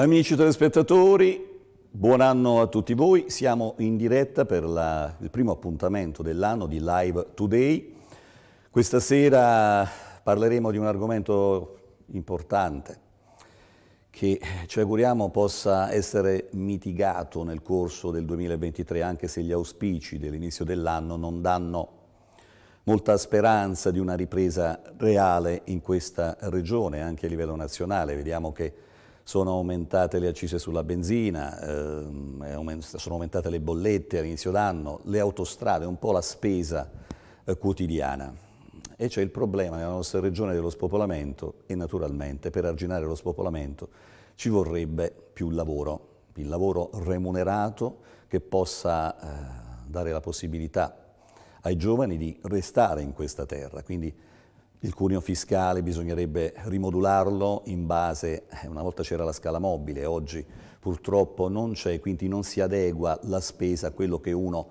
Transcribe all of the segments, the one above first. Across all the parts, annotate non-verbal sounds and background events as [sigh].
Amici telespettatori, buon anno a tutti voi. Siamo in diretta per la, il primo appuntamento dell'anno di Live Today. Questa sera parleremo di un argomento importante che ci auguriamo possa essere mitigato nel corso del 2023, anche se gli auspici dell'inizio dell'anno non danno molta speranza di una ripresa reale in questa regione, anche a livello nazionale. Vediamo che sono aumentate le accise sulla benzina, ehm, sono aumentate le bollette all'inizio d'anno, le autostrade, un po' la spesa eh, quotidiana. E c'è il problema nella nostra regione dello spopolamento e naturalmente per arginare lo spopolamento ci vorrebbe più lavoro, il lavoro remunerato che possa eh, dare la possibilità ai giovani di restare in questa terra, quindi il cuneo fiscale bisognerebbe rimodularlo in base, eh, una volta c'era la scala mobile, oggi purtroppo non c'è, quindi non si adegua la spesa a quello che uno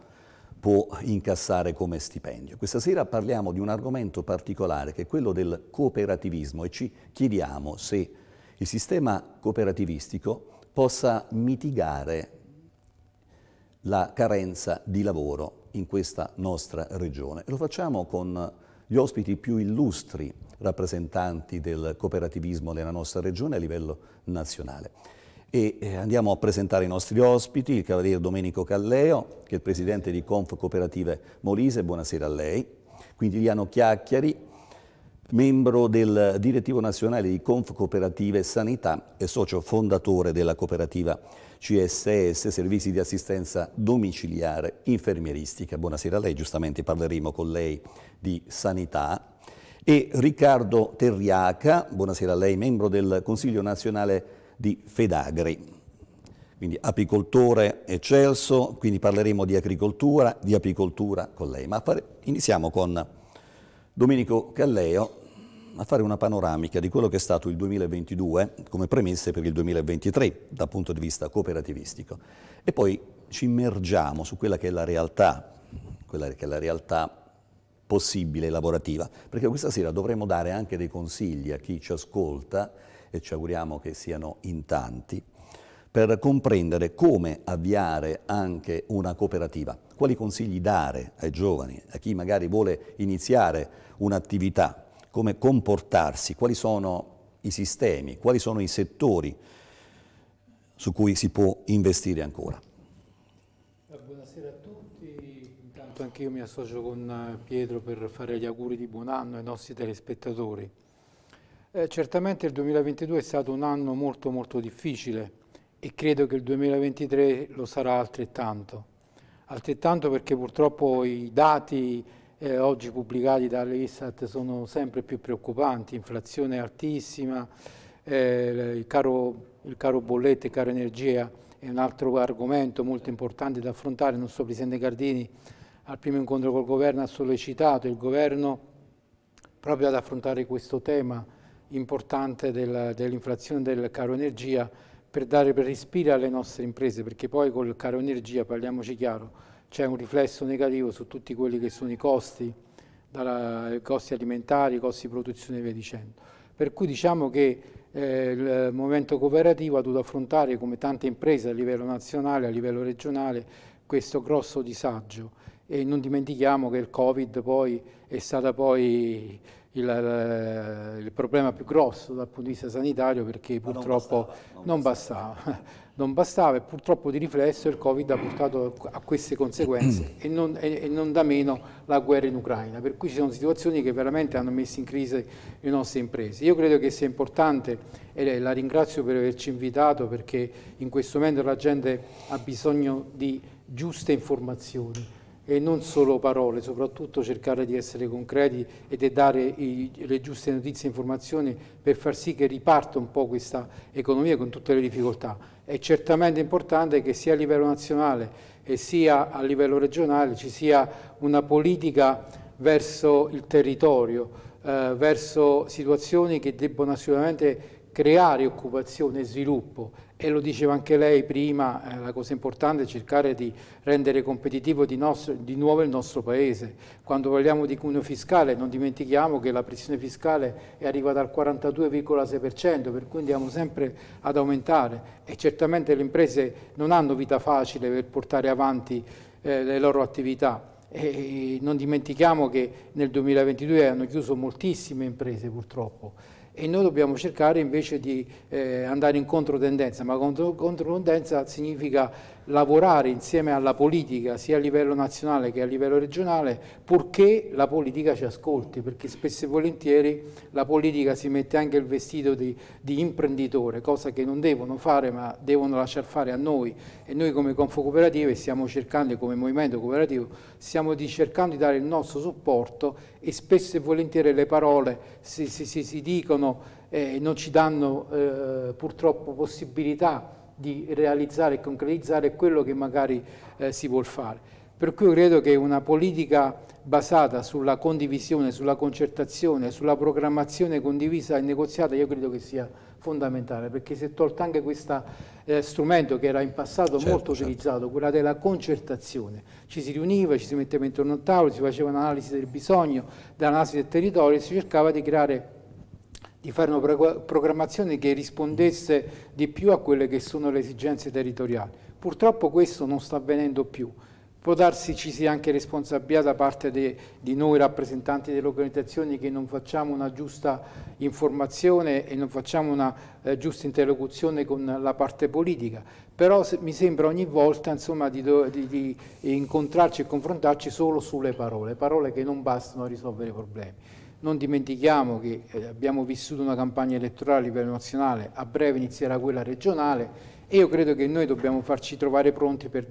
può incassare come stipendio. Questa sera parliamo di un argomento particolare che è quello del cooperativismo e ci chiediamo se il sistema cooperativistico possa mitigare la carenza di lavoro in questa nostra regione. Lo facciamo con gli ospiti più illustri rappresentanti del cooperativismo nella nostra regione a livello nazionale. E, eh, andiamo a presentare i nostri ospiti, il cavaliere Domenico Calleo, che è il presidente di Conf Cooperative Molise, buonasera a lei, Quindi Quintiliano Chiacchiari, membro del direttivo nazionale di Conf Cooperative Sanità e socio fondatore della cooperativa CSS Servizi di Assistenza Domiciliare Infermieristica. Buonasera a lei, giustamente parleremo con lei di sanità. E Riccardo Terriaca, buonasera a lei, membro del Consiglio nazionale di Fedagri quindi apicoltore eccelso, quindi parleremo di agricoltura, di apicoltura con lei. Ma iniziamo con Domenico Calleo a fare una panoramica di quello che è stato il 2022 come premesse per il 2023 dal punto di vista cooperativistico e poi ci immergiamo su quella che è la realtà, quella che è la realtà possibile lavorativa, perché questa sera dovremo dare anche dei consigli a chi ci ascolta e ci auguriamo che siano in tanti per comprendere come avviare anche una cooperativa, quali consigli dare ai giovani, a chi magari vuole iniziare un'attività, come comportarsi, quali sono i sistemi, quali sono i settori su cui si può investire ancora. Eh, buonasera a tutti, intanto anch'io mi associo con eh, Pietro per fare gli auguri di buon anno ai nostri telespettatori. Eh, certamente il 2022 è stato un anno molto molto difficile e credo che il 2023 lo sarà altrettanto. Altrettanto perché purtroppo i dati eh, oggi pubblicati dall'Istat sono sempre più preoccupanti, inflazione altissima, eh, il, caro, il caro bollette, il caro energia è un altro argomento molto importante da affrontare, il nostro Presidente Gardini al primo incontro col Governo ha sollecitato il Governo proprio ad affrontare questo tema importante del, dell'inflazione del caro energia per dare per respiro alle nostre imprese, perché poi col caro energia, parliamoci chiaro, c'è un riflesso negativo su tutti quelli che sono i costi, dai costi alimentari, i costi di produzione e via dicendo. Per cui diciamo che eh, il movimento cooperativo ha dovuto affrontare, come tante imprese a livello nazionale, a livello regionale, questo grosso disagio e non dimentichiamo che il Covid poi è stato poi il, il problema più grosso dal punto di vista sanitario perché Ma purtroppo non bastava. Non bastava. Non bastava non bastava e purtroppo di riflesso il Covid ha portato a queste conseguenze [clears throat] e non, e, e non, da meno la guerra in Ucraina, per cui ci sono situazioni che veramente hanno messo in crisi le nostre imprese. Io credo che sia importante, e la ringrazio per averci invitato perché in questo momento la gente ha bisogno di giuste informazioni e non solo parole, soprattutto cercare di essere concreti e di dare i, le giuste notizie e informazioni per far sì che riparta un po' questa economia con tutte le difficoltà. È certamente importante che sia a livello nazionale e sia a livello regionale ci sia una politica verso il territorio, eh, verso situazioni che debbono assolutamente creare occupazione e sviluppo e lo diceva anche lei prima, eh, la cosa importante è cercare di rendere competitivo di, nostro, di, nuovo il nostro Paese. Quando parliamo di cuneo fiscale non dimentichiamo che la pressione fiscale è arrivata al 42,6%, per cui andiamo sempre ad aumentare e certamente le imprese non hanno vita facile per portare avanti eh, le loro attività. E non dimentichiamo che nel 2022 hanno chiuso moltissime imprese purtroppo e noi dobbiamo cercare invece di eh, andare in controtendenza, ma controtendenza significa lavorare insieme alla politica sia a livello nazionale che a livello regionale purché la politica ci ascolti perché spesso e volentieri la politica si mette anche il vestito di, di imprenditore cosa che non devono fare ma devono lasciar fare a noi e noi come Confocooperative stiamo cercando e come movimento cooperativo stiamo di, cercando di dare il nostro supporto e spesso e volentieri le parole si, si, si, si dicono eh, e eh, non ci danno eh, purtroppo possibilità di realizzare e concretizzare quello che magari eh, si vuol fare. Per cui credo che una politica basata sulla condivisione, sulla concertazione, sulla programmazione condivisa e negoziata, io credo che sia fondamentale, perché si è tolto anche questo eh, strumento che era in passato certo, molto certo. utilizzato, quella della concertazione. Ci si riuniva, ci si metteva intorno a un tavolo, si faceva un'analisi del bisogno, dell'analisi del territorio e si cercava di creare di fare una programmazione che rispondesse di più a quelle che sono le esigenze territoriali. Purtroppo questo non sta avvenendo più. Può darsi ci sia anche responsabilità da parte de, di noi rappresentanti delle organizzazioni che non facciamo una giusta informazione e non facciamo una eh, giusta interlocuzione con la parte politica, però se, mi sembra ogni volta insomma, di, di, di incontrarci e confrontarci solo sulle parole, parole che non bastano a risolvere i problemi. Non dimentichiamo che eh, abbiamo vissuto una campagna elettorale a livello nazionale, a breve inizierà quella regionale e io credo che noi dobbiamo farci trovare pronti per,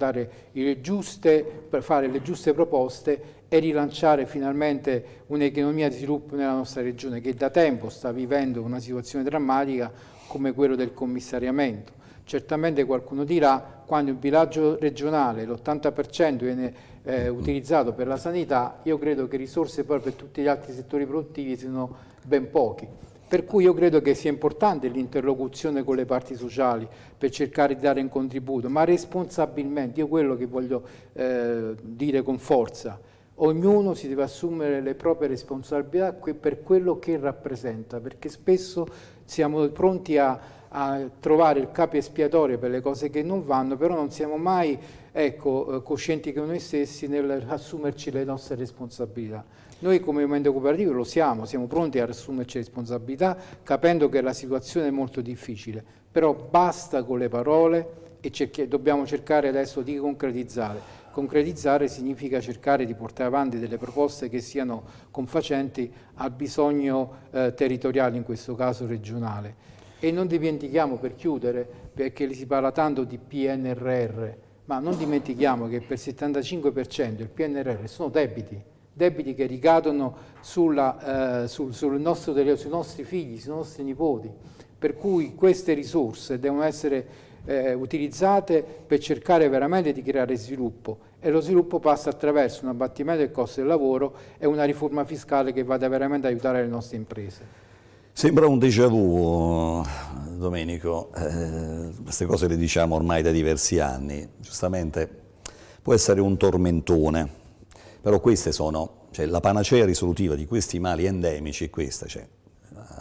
le giuste, per fare le giuste proposte e rilanciare finalmente un'economia di sviluppo nella nostra regione che da tempo sta vivendo una situazione drammatica come quella del commissariamento. Certamente qualcuno dirà quando il bilancio regionale, l'80% viene eh, utilizzato per la sanità, io credo che risorse poi per tutti gli altri settori produttivi siano ben pochi. Per cui io credo che sia importante l'interlocuzione con le parti sociali per cercare di dare un contributo, ma responsabilmente, io quello che voglio eh, dire con forza, ognuno si deve assumere le proprie responsabilità per quello che rappresenta, perché spesso siamo pronti a, a trovare il capo espiatorio per le cose che non vanno, però non siamo mai ecco, eh, coscienti che noi stessi nell'assumerci le nostre responsabilità. Noi come movimento cooperativo lo siamo, siamo pronti a assumerci responsabilità, capendo che la situazione è molto difficile, però basta con le parole e cerchi, dobbiamo cercare adesso di concretizzare. Concretizzare significa cercare di portare avanti delle proposte che siano confacenti al bisogno eh, territoriale, in questo caso regionale. E non dimentichiamo, per chiudere, perché si parla tanto di PNRR, ma non dimentichiamo che per il 75% il PNRR sono debiti, debiti che ricadono sulla, eh, sul, sul nostro, sui nostri figli, sui nostri nipoti, per cui queste risorse devono essere eh, utilizzate per cercare veramente di creare sviluppo e lo sviluppo passa attraverso un abbattimento del costo del lavoro e una riforma fiscale che vada veramente ad aiutare le nostre imprese. Sembra un déjà vu, Domenico, eh, queste cose le diciamo ormai da diversi anni, giustamente può essere un tormentone, però queste sono, cioè, la panacea risolutiva di questi mali endemici è questa, cioè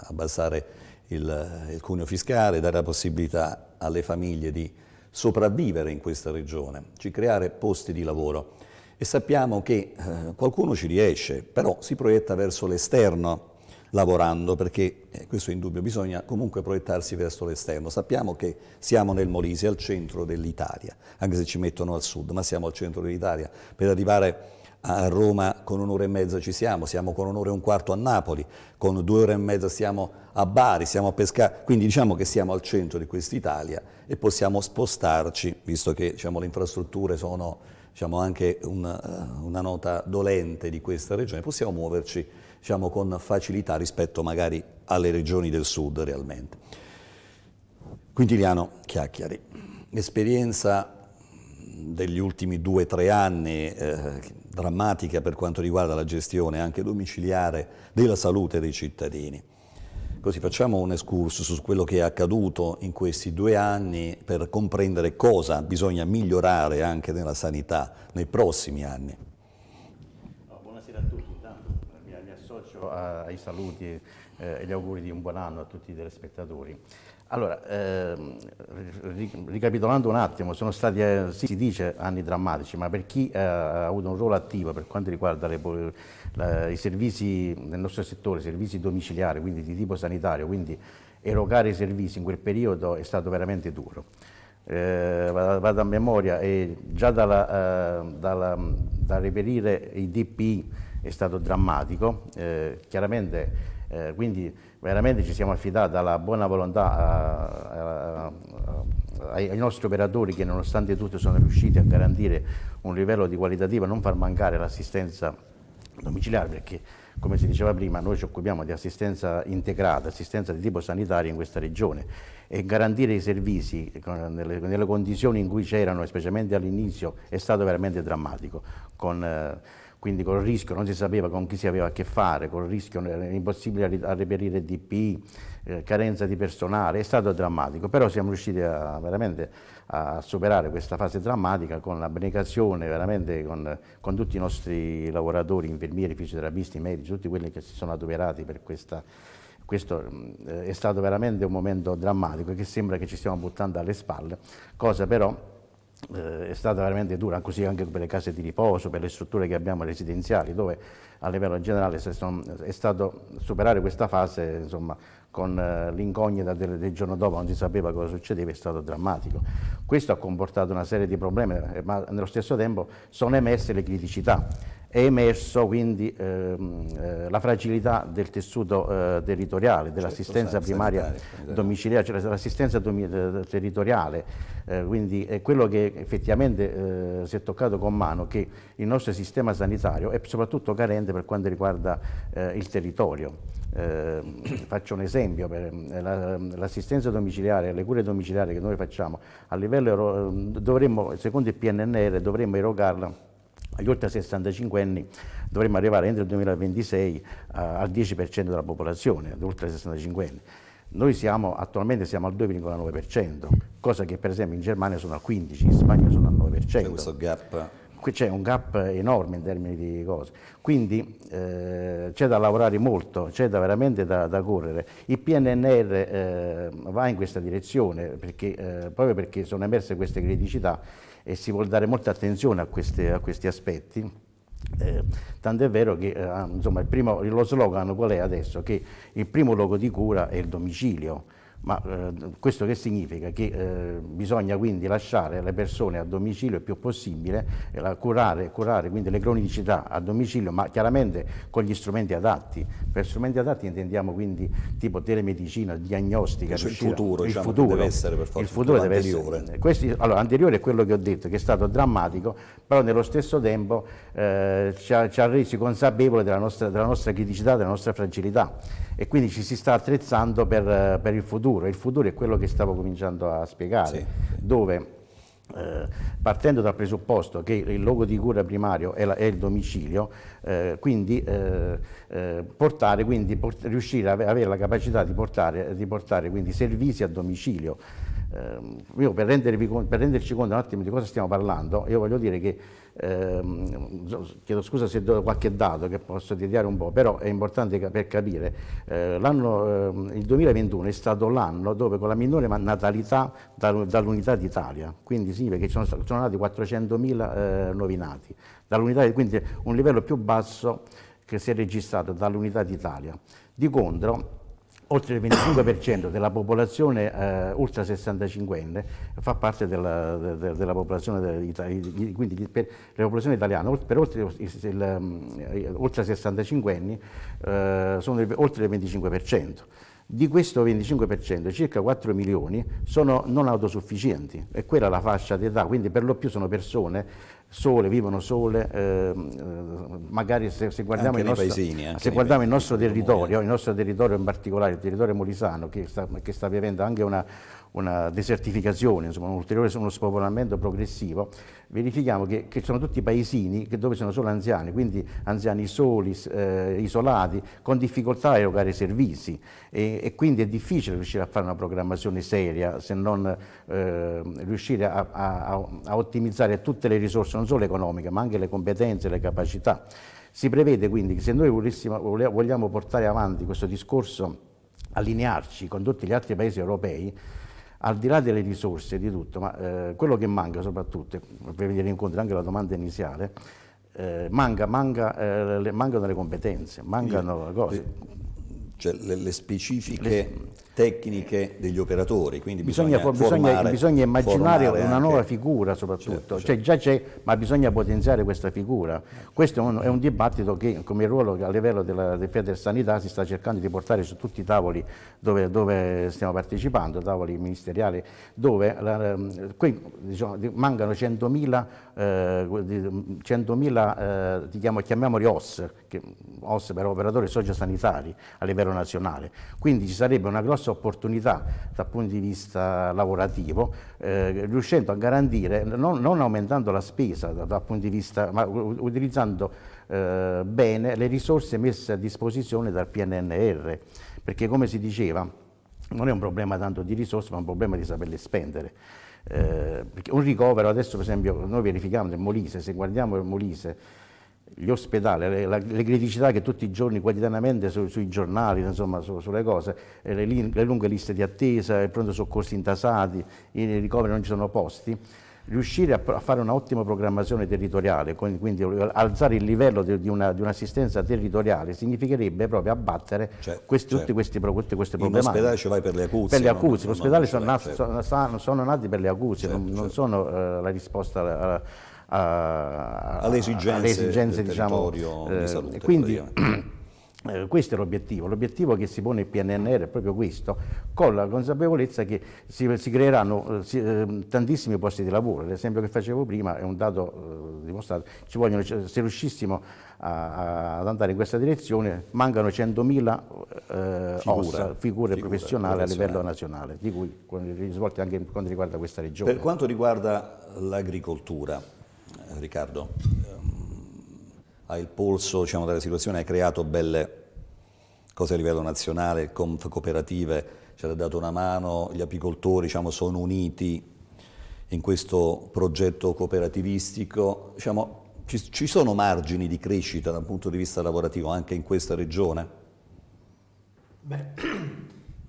abbassare il, il cuneo fiscale, dare la possibilità alle famiglie di sopravvivere in questa regione, ci creare posti di lavoro e sappiamo che eh, qualcuno ci riesce, però si proietta verso l'esterno, lavorando, perché eh, questo è indubbio, bisogna comunque proiettarsi verso l'esterno. Sappiamo che siamo nel Molise, al centro dell'Italia, anche se ci mettono al sud, ma siamo al centro dell'Italia. Per arrivare a Roma con un'ora e mezza ci siamo, siamo con un'ora e un quarto a Napoli, con due ore e mezza siamo a Bari, siamo a Pescara, quindi diciamo che siamo al centro di quest'Italia e possiamo spostarci, visto che diciamo, le infrastrutture sono diciamo, anche una, eh, una nota dolente di questa regione, possiamo muoverci diciamo, con facilità rispetto magari alle regioni del sud realmente. Quintiliano Chiacchiari, esperienza degli ultimi due o tre anni eh, drammatica per quanto riguarda la gestione anche domiciliare della salute dei cittadini. Così facciamo un escurso su quello che è accaduto in questi due anni per comprendere cosa bisogna migliorare anche nella sanità nei prossimi anni. ai saluti eh, e gli auguri di un buon anno a tutti i telespettatori. Allora, ehm, ricapitolando un attimo, sono stati, eh, sì, si dice, anni drammatici, ma per chi eh, ha avuto un ruolo attivo per quanto riguarda le, la, i servizi nel nostro settore, i servizi domiciliari, quindi di tipo sanitario, quindi erogare i servizi in quel periodo è stato veramente duro. Eh, vado a memoria, e già dalla, eh, dalla, da reperire i DPI, è stato drammatico. Eh, chiaramente eh, quindi veramente ci siamo affidati alla buona volontà a, a, a, ai nostri operatori che nonostante tutto sono riusciti a garantire un livello di qualitativo, non far mancare l'assistenza domiciliare perché come si diceva prima noi ci occupiamo di assistenza integrata, assistenza di tipo sanitario in questa regione e garantire i servizi eh, nelle, nelle condizioni in cui c'erano, specialmente all'inizio, è stato veramente drammatico. Con, eh, quindi col rischio non si sapeva con chi si aveva a che fare, col rischio era eh, impossibile a reperire DPI, eh, carenza di personale, è stato drammatico, però siamo riusciti a, veramente a superare questa fase drammatica con l'abnegazione, veramente con, con, tutti i nostri lavoratori, infermieri, fisioterapisti, medici, tutti quelli che si sono adoperati per questa... Questo eh, è stato veramente un momento drammatico che sembra che ci stiamo buttando alle spalle, cosa però eh, è stata veramente dura, così anche per le case di riposo, per le strutture che abbiamo residenziali, dove a livello generale è stato superare questa fase insomma, con eh, l'incognita del, del, giorno dopo, non si sapeva cosa succedeva, è stato drammatico. Questo ha comportato una serie di problemi, eh, ma nello stesso tempo sono emerse le criticità è emerso quindi ehm, eh, la fragilità del tessuto eh, territoriale, certo, dell'assistenza primaria sanitaria, domiciliare, cioè l'assistenza domi eh, territoriale, eh, quindi è quello che effettivamente eh, si è toccato con mano, che il nostro sistema sanitario è soprattutto carente per quanto riguarda eh, il territorio. Ehm, [coughs] faccio un esempio, l'assistenza domiciliare, le cure domiciliari che noi facciamo, a livello, ehm, dovremmo, secondo il PNNR dovremmo erogarla agli oltre 65 anni dovremmo arrivare entro il 2026 eh, al 10% della popolazione, ad oltre 65 anni. Noi siamo, attualmente siamo al 2,9%, cosa che per esempio in Germania sono al 15%, in Spagna sono al 9%. C'è questo gap? Qui c'è un gap enorme in termini di cose, quindi eh, c'è da lavorare molto, c'è da veramente da, da, correre. Il PNNR eh, va in questa direzione perché, eh, proprio perché sono emerse queste criticità e si vuole dare molta attenzione a, queste, a questi aspetti. Eh, è vero che eh, insomma, primo, lo slogan qual è adesso? Che il primo luogo di cura è il domicilio ma eh, questo che significa? Che eh, bisogna quindi lasciare le persone a domicilio il più possibile, eh, curare, curare, quindi le cronicità a domicilio, ma chiaramente con gli strumenti adatti. Per strumenti adatti intendiamo quindi tipo telemedicina, diagnostica. Cioè il futuro, il diciamo, futuro deve essere per forza il futuro deve anteriore. Essere, eh, questi, allora, anteriore è quello che ho detto, che è stato drammatico, però nello stesso tempo eh, ci ha, ci, ha, resi consapevoli della nostra, della nostra criticità, della nostra fragilità e quindi ci si sta attrezzando per, eh, per, il futuro. Il futuro è quello che stavo cominciando a spiegare, sì. dove eh, partendo dal presupposto che il luogo di cura primario è, la, è il domicilio, eh, quindi, eh, eh portare, quindi port riuscire ad avere la capacità di portare, di portare servizi a domicilio. Ehm, per, per, renderci conto un attimo di cosa stiamo parlando, io voglio dire che ehm, chiedo scusa se do qualche dato che posso tediare un po', però è importante per capire, eh, eh, il 2021 è stato l'anno dove con la minore natalità dall'unità d'Italia, quindi significa che ci sono, sono nati 400.000 eh, nuovi nati, quindi un livello più basso che si è registrato dall'unità d'Italia. Di contro, oltre il 25% della popolazione eh, ultra 65enne fa parte della, de, della popolazione italiana, quindi per la popolazione italiana, per oltre, il, il, oltre 65 anni eh, sono il, oltre il 25%. Di questo 25%, circa 4 milioni sono non autosufficienti e quella è la fascia d'età, quindi per lo più sono persone sole, vivono sole, ehm, eh, magari se, se, guardiamo, il nostro, paesini, se guardiamo, il nostro, territorio, il nostro territorio in particolare, il territorio molisano, che sta, che sta vivendo anche una, una desertificazione, insomma, un ulteriore uno spopolamento progressivo, verifichiamo che, che sono tutti paesini dove sono solo anziani, quindi anziani soli, eh, isolati, con difficoltà a erogare servizi e, e, quindi è difficile riuscire a fare una programmazione seria se non eh, riuscire a, a, a ottimizzare tutte le risorse, non solo economiche, ma anche le competenze, le capacità. Si prevede quindi che se noi vogliamo portare avanti questo discorso, allinearci con tutti gli altri paesi europei, al di là delle risorse, di tutto, ma eh, quello che manca soprattutto, per venire incontro anche alla domanda iniziale, eh, manca, manca, eh, le, mancano le competenze, mancano le cose. Eh, cioè le, le specifiche... Le, tecniche degli operatori. Quindi bisogna, bisogna, formare, bisogna, bisogna immaginare una nuova figura soprattutto, certo, certo. Cioè, già c'è, ma bisogna potenziare questa figura. Questo è un, è un dibattito che come ruolo a livello della, del Sanità si sta cercando di portare su tutti i tavoli dove, dove stiamo partecipando, tavoli ministeriali, dove la, qui diciamo, mancano 100.000 eh, 100.000, mm, eh, chiamo, chiamiamoli OS, che, mm, OS per operatori sociosanitari a livello nazionale. Quindi ci sarebbe una grossa opportunità dal punto di vista lavorativo, eh, riuscendo a garantire, non, non aumentando la spesa dal punto di vista, ma utilizzando eh, bene le risorse messe a disposizione dal PNNR, perché come si diceva, non è un problema tanto di risorse, ma è un problema di saperle spendere. Eh, un ricovero, adesso per esempio, noi verifichiamo nel Molise, se guardiamo il Molise, gli ospedali, le, la, le, criticità che tutti i giorni quotidianamente su, sui giornali, insomma, su, sulle cose, eh, le, le, lunghe liste di attesa, i pronto soccorsi intasati, i ricoveri non ci sono posti, riuscire a, a fare un'ottima programmazione territoriale, quindi alzare il livello di, di un'assistenza un territoriale significherebbe proprio abbattere cioè, questi, cioè, tutti certo. questi, questi, queste problematiche. L'ospedale ci vai per le acuzie. Per le acuzie, gli ospedali sono, eh, certo. sono, sono, sono, nati per le acuzie, certo, non, certo. non, sono eh, la risposta... Alla, a, alle esigenze, alle esigenze diciamo, eh, di salute. Quindi [clears throat] Eh, questo è l'obiettivo, l'obiettivo che si pone il PNNR è proprio questo, con la consapevolezza che si, si creeranno eh, ehm, tantissimi posti di lavoro, l'esempio che facevo prima è un dato eh, dimostrato, vogliono, cioè, se riuscissimo a, a, ad andare in questa direzione mancano 100.000 eh, figure, figure professionali a livello nazionale, di cui risvolti anche per quanto riguarda questa regione. Per quanto riguarda l'agricoltura, Riccardo, ehm, ha il polso diciamo, della situazione, ha creato belle cose a livello nazionale, Conf Cooperative ci ha dato una mano, gli apicoltori diciamo, sono uniti in questo progetto cooperativistico. Diciamo, ci, ci sono margini di crescita dal punto di vista lavorativo anche in questa regione? Beh,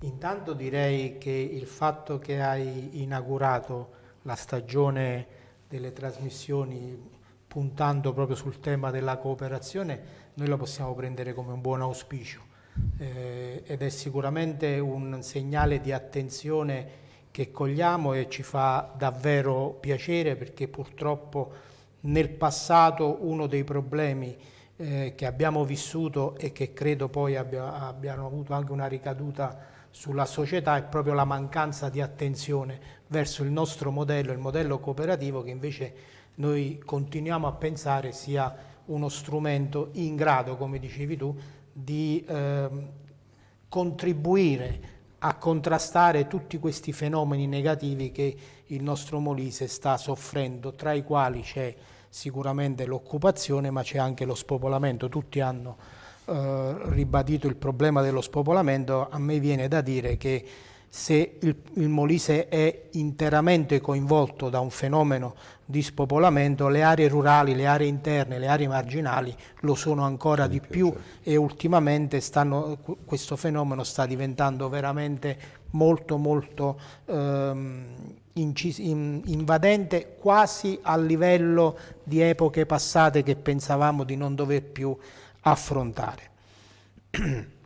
[clears throat] intanto direi che il fatto che hai inaugurato la stagione delle trasmissioni puntando proprio sul tema della cooperazione, noi lo possiamo prendere come un buon auspicio eh, ed è sicuramente un segnale di attenzione che cogliamo e ci fa davvero piacere perché purtroppo nel passato uno dei problemi eh, che abbiamo vissuto e che credo poi abbia, abbiano avuto anche una ricaduta sulla società è proprio la mancanza di attenzione verso il nostro modello, il modello cooperativo che invece noi continuiamo a pensare sia uno strumento in grado, come dicevi tu, di eh, contribuire a contrastare tutti questi fenomeni negativi che il nostro Molise sta soffrendo, tra i quali c'è sicuramente l'occupazione ma c'è anche lo spopolamento, tutti hanno eh, ribadito il problema dello spopolamento, a me viene da dire che se il, il, Molise è interamente coinvolto da un fenomeno di spopolamento, le aree rurali, le aree interne, le aree marginali lo sono ancora di più certo. e ultimamente stanno, questo fenomeno sta diventando veramente molto molto ehm, in, invadente quasi a livello di epoche passate che pensavamo di non dover più affrontare. [clears throat]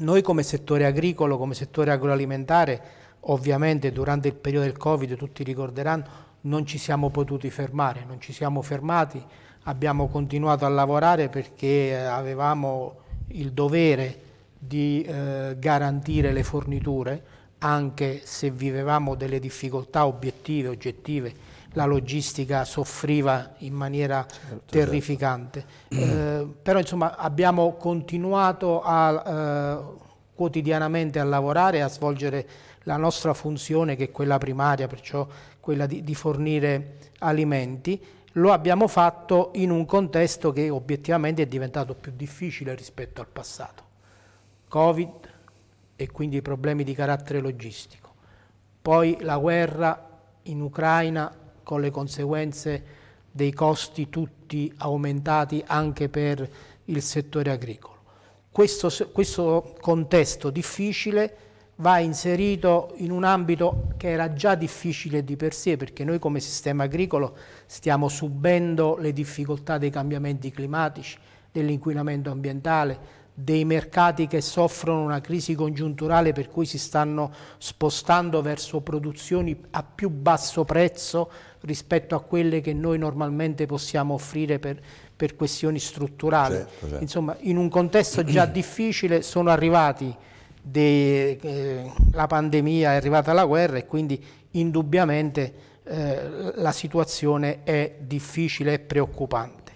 Noi come settore agricolo, come settore agroalimentare, ovviamente durante il periodo del Covid, tutti ricorderanno, non ci siamo potuti fermare, non ci siamo fermati, abbiamo continuato a lavorare perché eh, avevamo il dovere di eh, garantire le forniture, anche se vivevamo delle difficoltà obiettive, oggettive, la logistica soffriva in maniera certo, certo. terrificante. Certo. Eh, però insomma abbiamo continuato a, eh, quotidianamente a lavorare e a svolgere la nostra funzione che è quella primaria, perciò quella di, di fornire alimenti lo abbiamo fatto in un contesto che obiettivamente è diventato più difficile rispetto al passato. Covid e quindi problemi di carattere logistico. Poi la guerra in Ucraina con le conseguenze dei costi tutti aumentati anche per il settore agricolo. Questo, questo contesto difficile va inserito in un ambito che era già difficile di per sé, perché noi come sistema agricolo stiamo subendo le difficoltà dei cambiamenti climatici, dell'inquinamento ambientale, dei mercati che soffrono una crisi congiunturale per cui si stanno spostando verso produzioni a più basso prezzo rispetto a quelle che noi normalmente possiamo offrire per, per questioni strutturali. Certo, certo. Insomma, in un contesto già [clears throat] difficile sono arrivati dei, eh, la pandemia, è arrivata la guerra e quindi indubbiamente eh, la situazione è difficile e preoccupante.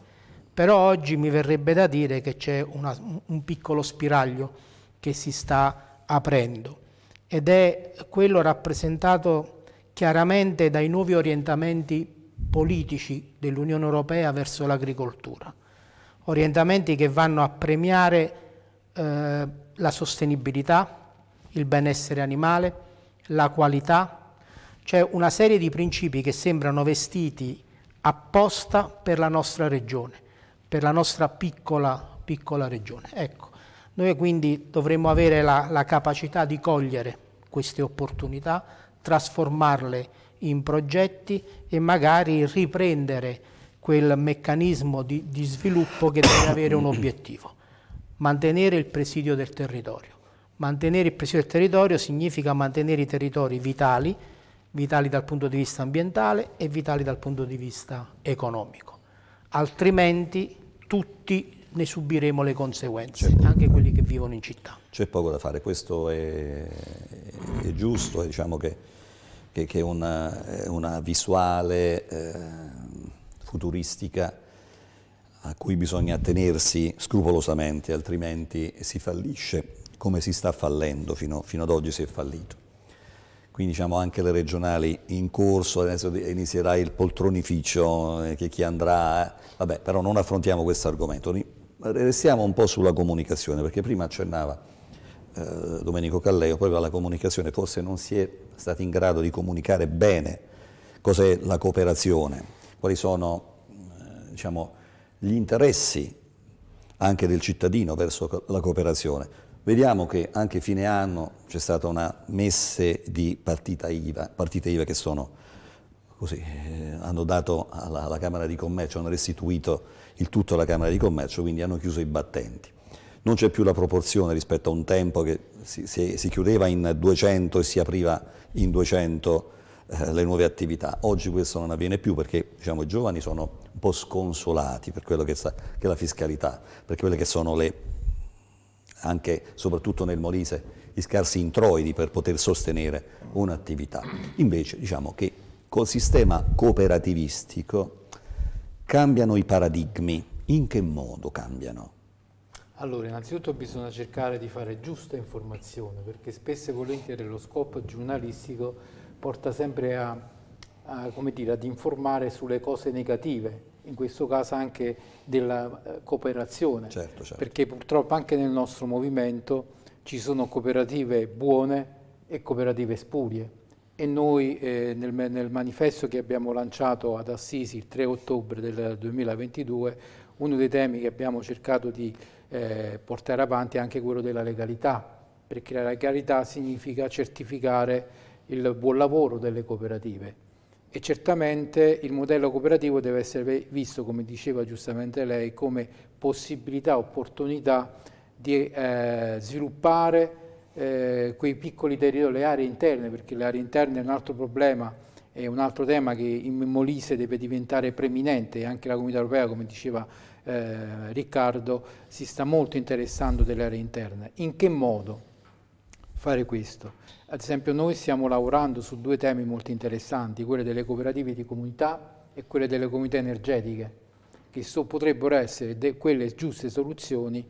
Però oggi mi verrebbe da dire che c'è un piccolo spiraglio che si sta aprendo ed è quello rappresentato chiaramente dai nuovi orientamenti politici dell'Unione Europea verso l'agricoltura, orientamenti che vanno a premiare eh, la sostenibilità, il benessere animale, la qualità, cioè una serie di principi che sembrano vestiti apposta per la nostra regione, per la nostra piccola, piccola regione. Ecco, noi quindi dovremmo avere la, la capacità di cogliere queste opportunità, trasformarle in progetti e magari riprendere quel meccanismo di, di sviluppo che deve avere un obiettivo, mantenere il presidio del territorio. Mantenere il presidio del territorio significa mantenere i territori vitali, vitali dal punto di vista ambientale e vitali dal punto di vista economico. Altrimenti tutti ne subiremo le conseguenze, certo. anche quelli che vivono in città. C'è poco da fare, questo è, è giusto, diciamo che, che, che una, una visuale eh, futuristica a cui bisogna tenersi scrupolosamente, altrimenti si fallisce come si sta fallendo, fino, fino ad oggi si è fallito quindi diciamo anche le regionali in corso, adesso inizierà il poltronificio, eh, che chi andrà, eh. vabbè, però non affrontiamo questo argomento, restiamo un po' sulla comunicazione, perché prima accennava eh, Domenico Calleo, proprio alla comunicazione, forse non si è stati in grado di comunicare bene cos'è la cooperazione, quali sono eh, diciamo, gli interessi anche del cittadino verso la cooperazione. Vediamo che anche fine anno c'è stata una messa di partita IVA, partite IVA che sono così, eh, hanno dato alla, alla, Camera di Commercio, hanno restituito il tutto alla Camera di Commercio, quindi hanno chiuso i battenti. Non c'è più la proporzione rispetto a un tempo che si, si, si chiudeva in 200 e si apriva in 200 eh, le nuove attività. Oggi questo non avviene più perché diciamo, i giovani sono un po' sconsolati per quello che, sta, che è la fiscalità, per quelle che sono le anche soprattutto nel Molise, gli scarsi introiti per poter sostenere un'attività. Invece diciamo che col sistema cooperativistico cambiano i paradigmi. In che modo cambiano? Allora, innanzitutto bisogna cercare di fare giusta informazione, perché spesso e volentieri lo scopo giornalistico porta sempre a, a dire, ad informare sulle cose negative in questo caso anche della eh, cooperazione, certo, certo. perché purtroppo anche nel nostro movimento ci sono cooperative buone e cooperative spurie e noi eh, nel, nel, manifesto che abbiamo lanciato ad Assisi il 3 ottobre del 2022 uno dei temi che abbiamo cercato di eh, portare avanti è anche quello della legalità, perché la legalità significa certificare il buon lavoro delle cooperative e certamente il modello cooperativo deve essere visto, come diceva giustamente lei, come possibilità, opportunità di eh, sviluppare eh, quei piccoli territori, le aree interne, perché le aree interne è un altro problema, è un altro tema che in Molise deve diventare preminente e anche la comunità europea, come diceva eh, Riccardo, si sta molto interessando delle aree interne. In che modo fare questo? Ad esempio noi stiamo lavorando su due temi molto interessanti, quelle delle cooperative di comunità e quelle delle comunità energetiche, che so, potrebbero essere quelle giuste soluzioni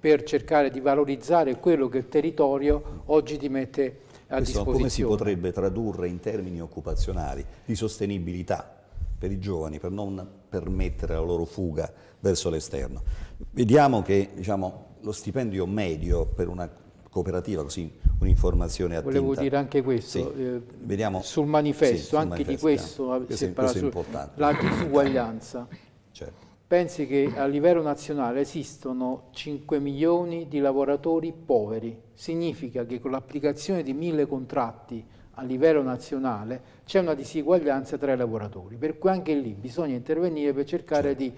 per cercare di valorizzare quello che il territorio oggi ti mette a Questo, disposizione. Come si potrebbe tradurre in termini occupazionali di sostenibilità per i giovani, per non permettere la loro fuga verso l'esterno? Vediamo che diciamo, lo stipendio medio per una cooperativa, così un'informazione attinta. Volevo dire anche questo, sì. eh, Vediamo, sul manifesto, sì, sul anche manifesto, di questo, ah, questo, questo è importante. la disuguaglianza. Certo. Pensi che a livello nazionale esistono 5 milioni di lavoratori poveri, significa che con l'applicazione di mille contratti a livello nazionale c'è una disuguaglianza tra i lavoratori, per cui anche lì bisogna intervenire per cercare certo. di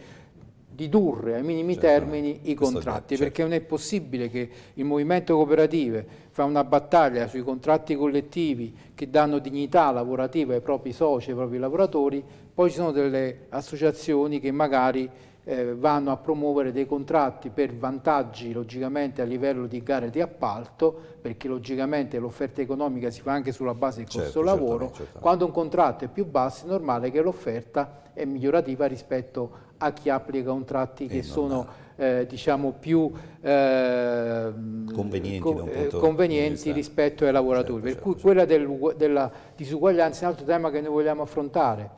ridurre ai minimi certo, termini i contratti, certo. perché non è possibile che il movimento cooperative fa una battaglia sui contratti collettivi che danno dignità lavorativa ai propri soci, ai propri lavoratori, poi ci sono delle associazioni che magari eh, vanno a promuovere dei contratti per vantaggi logicamente a livello di gare di appalto, perché logicamente l'offerta economica si fa anche sulla base del costo certo, lavoro, certamente, certamente. quando un contratto è più basso è normale che l'offerta è migliorativa rispetto a chi applica contratti che sono... Eh, diciamo più ehm, eh, convenienti, convenienti rispetto ai lavoratori. Certo, per certo, cui certo. quella certo. del, della disuguaglianza è un altro tema che noi vogliamo affrontare.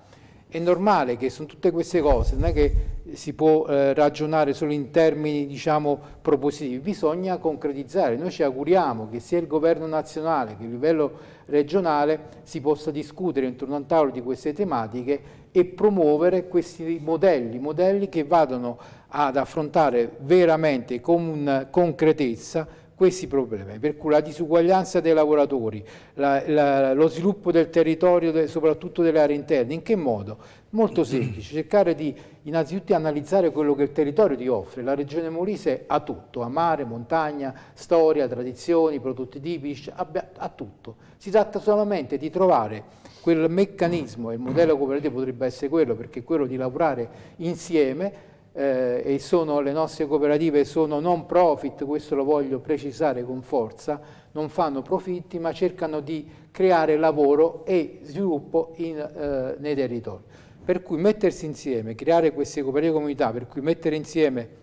È normale che su tutte queste cose non è che si può eh, ragionare solo in termini diciamo, propositivi, bisogna concretizzare. Noi ci auguriamo che sia il governo nazionale che a livello regionale si possa discutere intorno a un tavolo di queste tematiche e promuovere questi modelli, modelli che vadano ad affrontare veramente con concretezza questi problemi, per cui la disuguaglianza dei lavoratori, la, la, lo sviluppo del territorio, de, soprattutto delle aree interne, in che modo? Molto semplice, cercare di innanzitutto analizzare quello che il territorio ti offre, la regione Molise ha tutto, ha mare, montagna, storia, tradizioni, prodotti tipici, ha tutto, si tratta solamente di trovare quel meccanismo, e il modello cooperativo potrebbe essere quello, perché è quello di lavorare insieme eh, e sono, le nostre cooperative sono non profit, questo lo voglio precisare con forza, non fanno profitti ma cercano di creare lavoro e sviluppo in, eh, nei territori. Per cui mettersi insieme, creare queste cooperative comunità, per cui mettere insieme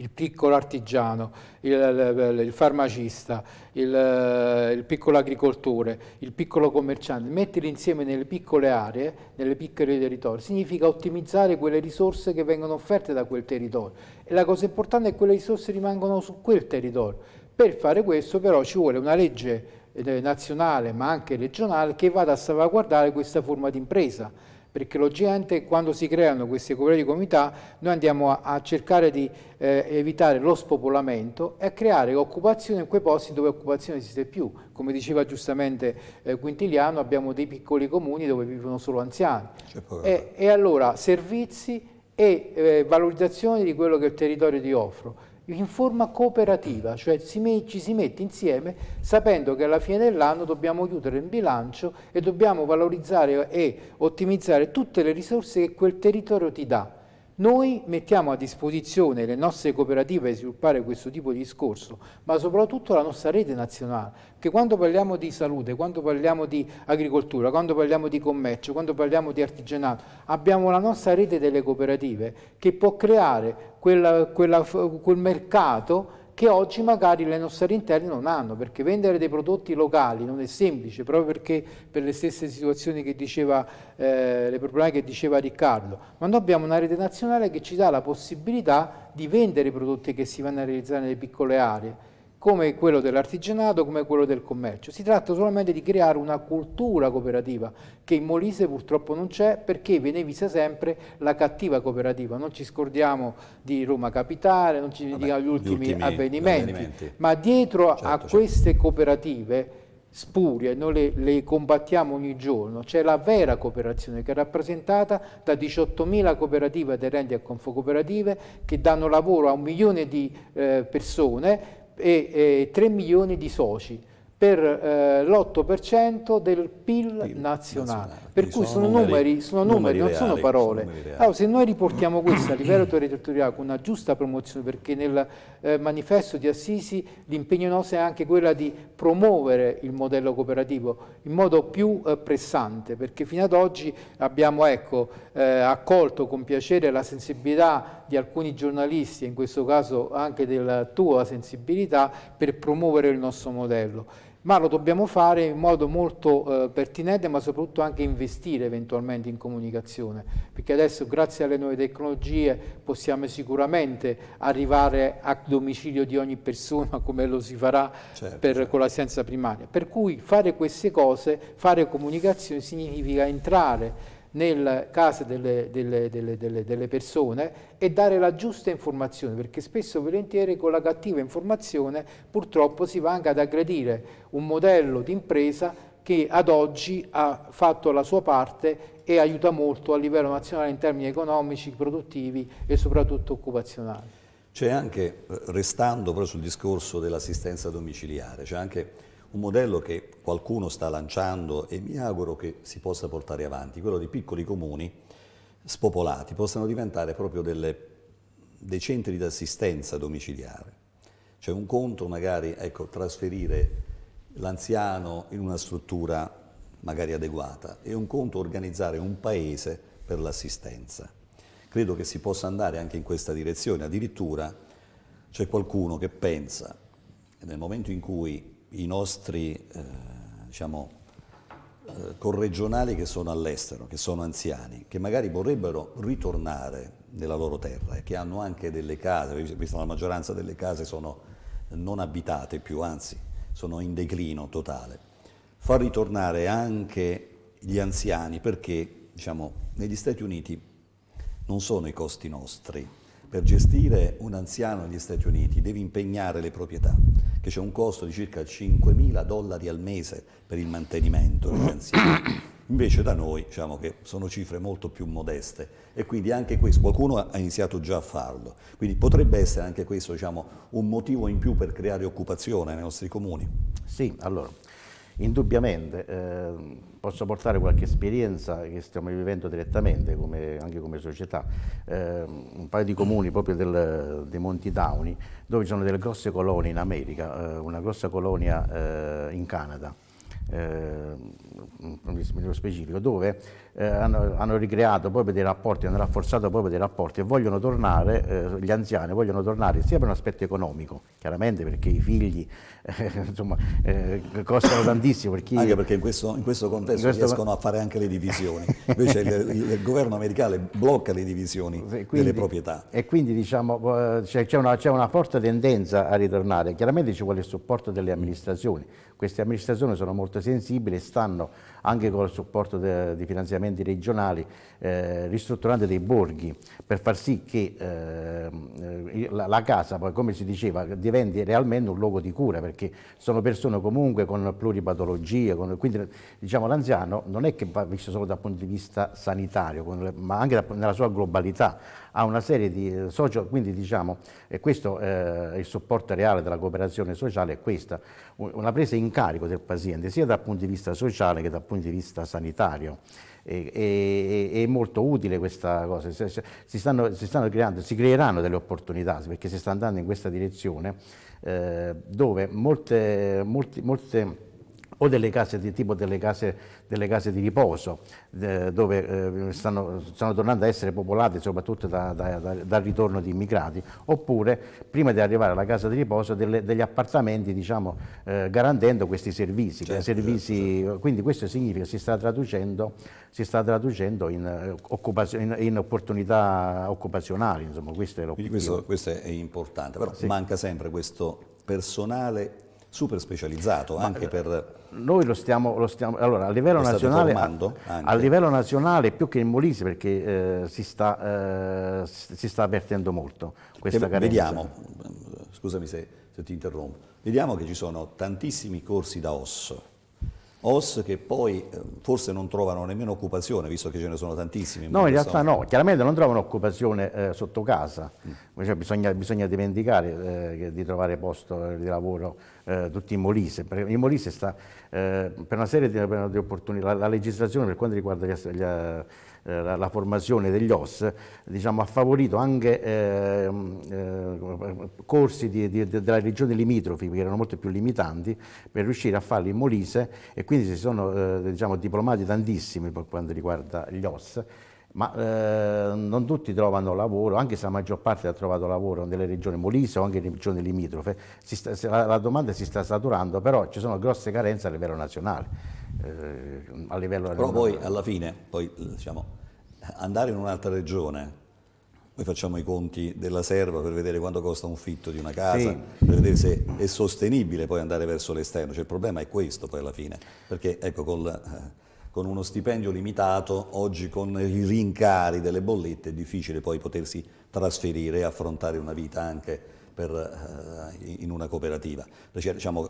il piccolo artigiano, il, il farmacista, il, il, piccolo agricoltore, il piccolo commerciante, metterli insieme nelle piccole aree, nelle piccole territori, significa ottimizzare quelle risorse che vengono offerte da quel territorio. E la cosa importante è che quelle risorse rimangono su quel territorio. Per fare questo però ci vuole una legge eh, nazionale ma anche regionale che vada a salvaguardare questa forma di impresa perché logicamente quando si creano queste cooperative di comunità noi andiamo a, a cercare di eh, evitare lo spopolamento e a creare occupazione in quei posti dove occupazione esiste più. Come diceva giustamente eh, Quintiliano abbiamo dei piccoli comuni dove vivono solo anziani e, e, allora servizi e eh, valorizzazione di quello che il territorio ti offre in forma cooperativa, cioè ci si mette insieme sapendo che alla fine dell'anno dobbiamo chiudere il bilancio e dobbiamo valorizzare e ottimizzare tutte le risorse che quel territorio ti dà noi mettiamo a disposizione le nostre cooperative per sviluppare questo tipo di discorso, ma soprattutto la nostra rete nazionale, che quando parliamo di salute, quando parliamo di agricoltura, quando parliamo di commercio, quando parliamo di artigianato, abbiamo la nostra rete delle cooperative che può creare quella, quella, quel mercato che oggi magari le nostre interne non hanno, perché vendere dei prodotti locali non è semplice, proprio perché per le stesse situazioni che diceva, eh, le problematiche che diceva Riccardo, ma noi abbiamo una rete nazionale che ci dà la possibilità di vendere i prodotti che si vanno a realizzare nelle piccole aree, come quello dell'artigianato, come quello del commercio. Si tratta solamente di creare una cultura cooperativa che in Molise purtroppo non c'è perché viene vista sempre la cattiva cooperativa. Non ci scordiamo di Roma Capitale, non ci dimentichiamo gli, gli ultimi, avvenimenti, avvenimenti, ma dietro certo, a certo. queste cooperative spurie, noi le, le, combattiamo ogni giorno, c'è la vera cooperazione che è rappresentata da 18.000 cooperative aderenti a Cooperative che danno lavoro a un milione di eh, persone e, e 3 milioni di soci per eh, l'8% del PIL, PIL nazionale. nazionale. Per cui sono, sono, numeri, sono numeri, numeri, non sono parole. Sono allora, se noi riportiamo questo a livello territoriale con una giusta promozione, perché nel eh, manifesto di Assisi l'impegno nostro è anche quello di promuovere il modello cooperativo in modo più eh, pressante, perché fino ad oggi abbiamo ecco, eh, accolto con piacere la sensibilità di alcuni giornalisti, in questo caso anche della tua sensibilità, per promuovere il nostro modello. Ma lo dobbiamo fare in modo molto eh, pertinente, ma soprattutto anche investire eventualmente in comunicazione, perché adesso grazie alle nuove tecnologie possiamo sicuramente arrivare a domicilio di ogni persona, [laughs] come lo si farà certo, per, certo. con l'assistenza primaria. Per cui fare queste cose, fare comunicazione, significa entrare nel caso delle, delle, delle, delle, persone e dare la giusta informazione, perché spesso e volentieri con la cattiva informazione purtroppo si va anche ad aggredire un modello di impresa che ad oggi ha fatto la sua parte e aiuta molto a livello nazionale in termini economici, produttivi e soprattutto occupazionali. C'è anche, restando proprio sul discorso dell'assistenza domiciliare, c'è anche un modello che qualcuno sta lanciando e mi auguro che si possa portare avanti, quello di piccoli comuni spopolati, possano diventare proprio delle, dei centri di assistenza domiciliare. Cioè un conto magari, ecco, trasferire l'anziano in una struttura magari adeguata e un conto organizzare un paese per l'assistenza. Credo che si possa andare anche in questa direzione, addirittura c'è qualcuno che pensa che nel momento in cui i nostri eh, diciamo, eh, corregionali che sono all'estero, che sono anziani, che magari vorrebbero ritornare nella loro terra e che hanno anche delle case, visto la maggioranza delle case sono non abitate più, anzi sono in declino totale. Far ritornare anche gli anziani perché diciamo, negli Stati Uniti non sono i costi nostri, per gestire un anziano negli Stati Uniti devi impegnare le proprietà, che c'è un costo di circa 5.000 dollari al mese per il mantenimento degli anziani. Invece da noi diciamo che sono cifre molto più modeste e quindi anche questo, qualcuno ha iniziato già a farlo, quindi potrebbe essere anche questo diciamo, un motivo in più per creare occupazione nei nostri comuni. Sì, allora Indubbiamente eh, posso portare qualche esperienza che stiamo vivendo direttamente, come, anche come società, eh, un paio di comuni proprio del, dei Monti Downey, dove ci sono delle grosse colonie in America, eh, una grossa colonia eh, in Canada, eh, nello specifico, dove eh, hanno, hanno, ricreato proprio dei rapporti, hanno rafforzato proprio dei rapporti e vogliono tornare, eh, gli anziani vogliono tornare sia per un aspetto economico, chiaramente perché i figli eh, [laughs] insomma, eh, costano tantissimo. Per chi... Anche perché in questo, in questo contesto in questo... riescono a fare anche le divisioni, invece il, il, il, governo americano blocca le divisioni quindi, delle proprietà. E quindi diciamo, eh, c'è una, una forte tendenza a ritornare, chiaramente ci vuole il supporto delle amministrazioni, queste amministrazioni sono molto sensibili e stanno, anche con il supporto de, di finanziamenti regionali, eh, ristrutturando dei borghi per far sì che eh, la, la, casa, poi, come si diceva, diventi realmente un luogo di cura, perché sono persone comunque con pluripatologie, con, quindi diciamo, l'anziano non è che va visto solo dal punto di vista sanitario, le, ma anche da, nella sua globalità, ha una serie di eh, soci, quindi diciamo, e questo eh, il supporto reale della cooperazione sociale è questa, una presa in carico del paziente, sia dal punto di vista sociale che dal punto di vista sanitario. E, e, è molto utile questa cosa, si, stanno, si, stanno creando, si creeranno delle opportunità perché si sta andando in questa direzione eh, dove molte, molte, molte o delle case di tipo delle case, delle case di riposo, eh, dove eh, stanno, stanno, tornando a essere popolate soprattutto da, da, da, dal ritorno di immigrati, oppure prima di arrivare alla casa di riposo delle, degli appartamenti, diciamo, eh, garantendo questi servizi. Certo, servizi certo, certo. Quindi questo significa che si sta traducendo, si sta traducendo in, eh, in, in, opportunità occupazionali, insomma, questo è Questo, questo, è importante, però sì. manca sempre questo personale super specializzato Ma anche eh, per... Noi lo stiamo, lo stiamo allora, a, livello nazionale, a livello nazionale, più che in Molise perché eh, si, sta, eh, si, sta, avvertendo molto questa che, carenza. Vediamo, scusami se, se ti interrompo, vediamo che ci sono tantissimi corsi da osso, OS che poi eh, forse non trovano nemmeno occupazione, visto che ce ne sono tantissimi. no, in realtà no, chiaramente non trovano occupazione eh, sotto casa, mm. cioè, bisogna, bisogna, dimenticare eh, di trovare posto di lavoro eh, tutti in Molise. perché In Molise sta eh, per una serie di, di opportunità, la, la, legislazione per quanto riguarda gli, gli eh, eh, la, la, formazione degli OS, diciamo, ha favorito anche eh, eh, corsi di, di, di, della regione limitrofi, che erano molto più limitanti, per riuscire a farli in Molise e quindi si sono eh, diciamo, diplomati tantissimi per quanto riguarda gli OS ma eh, non tutti trovano lavoro, anche se la maggior parte ha trovato lavoro nelle regioni Molise o anche in regioni limitrofe, sta, la, la, domanda si sta saturando, però ci sono grosse carenze a livello nazionale. Eh, a livello però poi alla fine, poi, eh, diciamo, andare in un'altra regione, noi facciamo i conti della serva per vedere quanto costa un fitto di una casa, sì. per vedere se è sostenibile poi andare verso l'esterno, cioè, il problema è questo poi alla fine, perché ecco col... Eh, con uno stipendio limitato, oggi con i rincari delle bollette è difficile poi potersi trasferire e affrontare una vita anche per, uh, in una cooperativa. diciamo,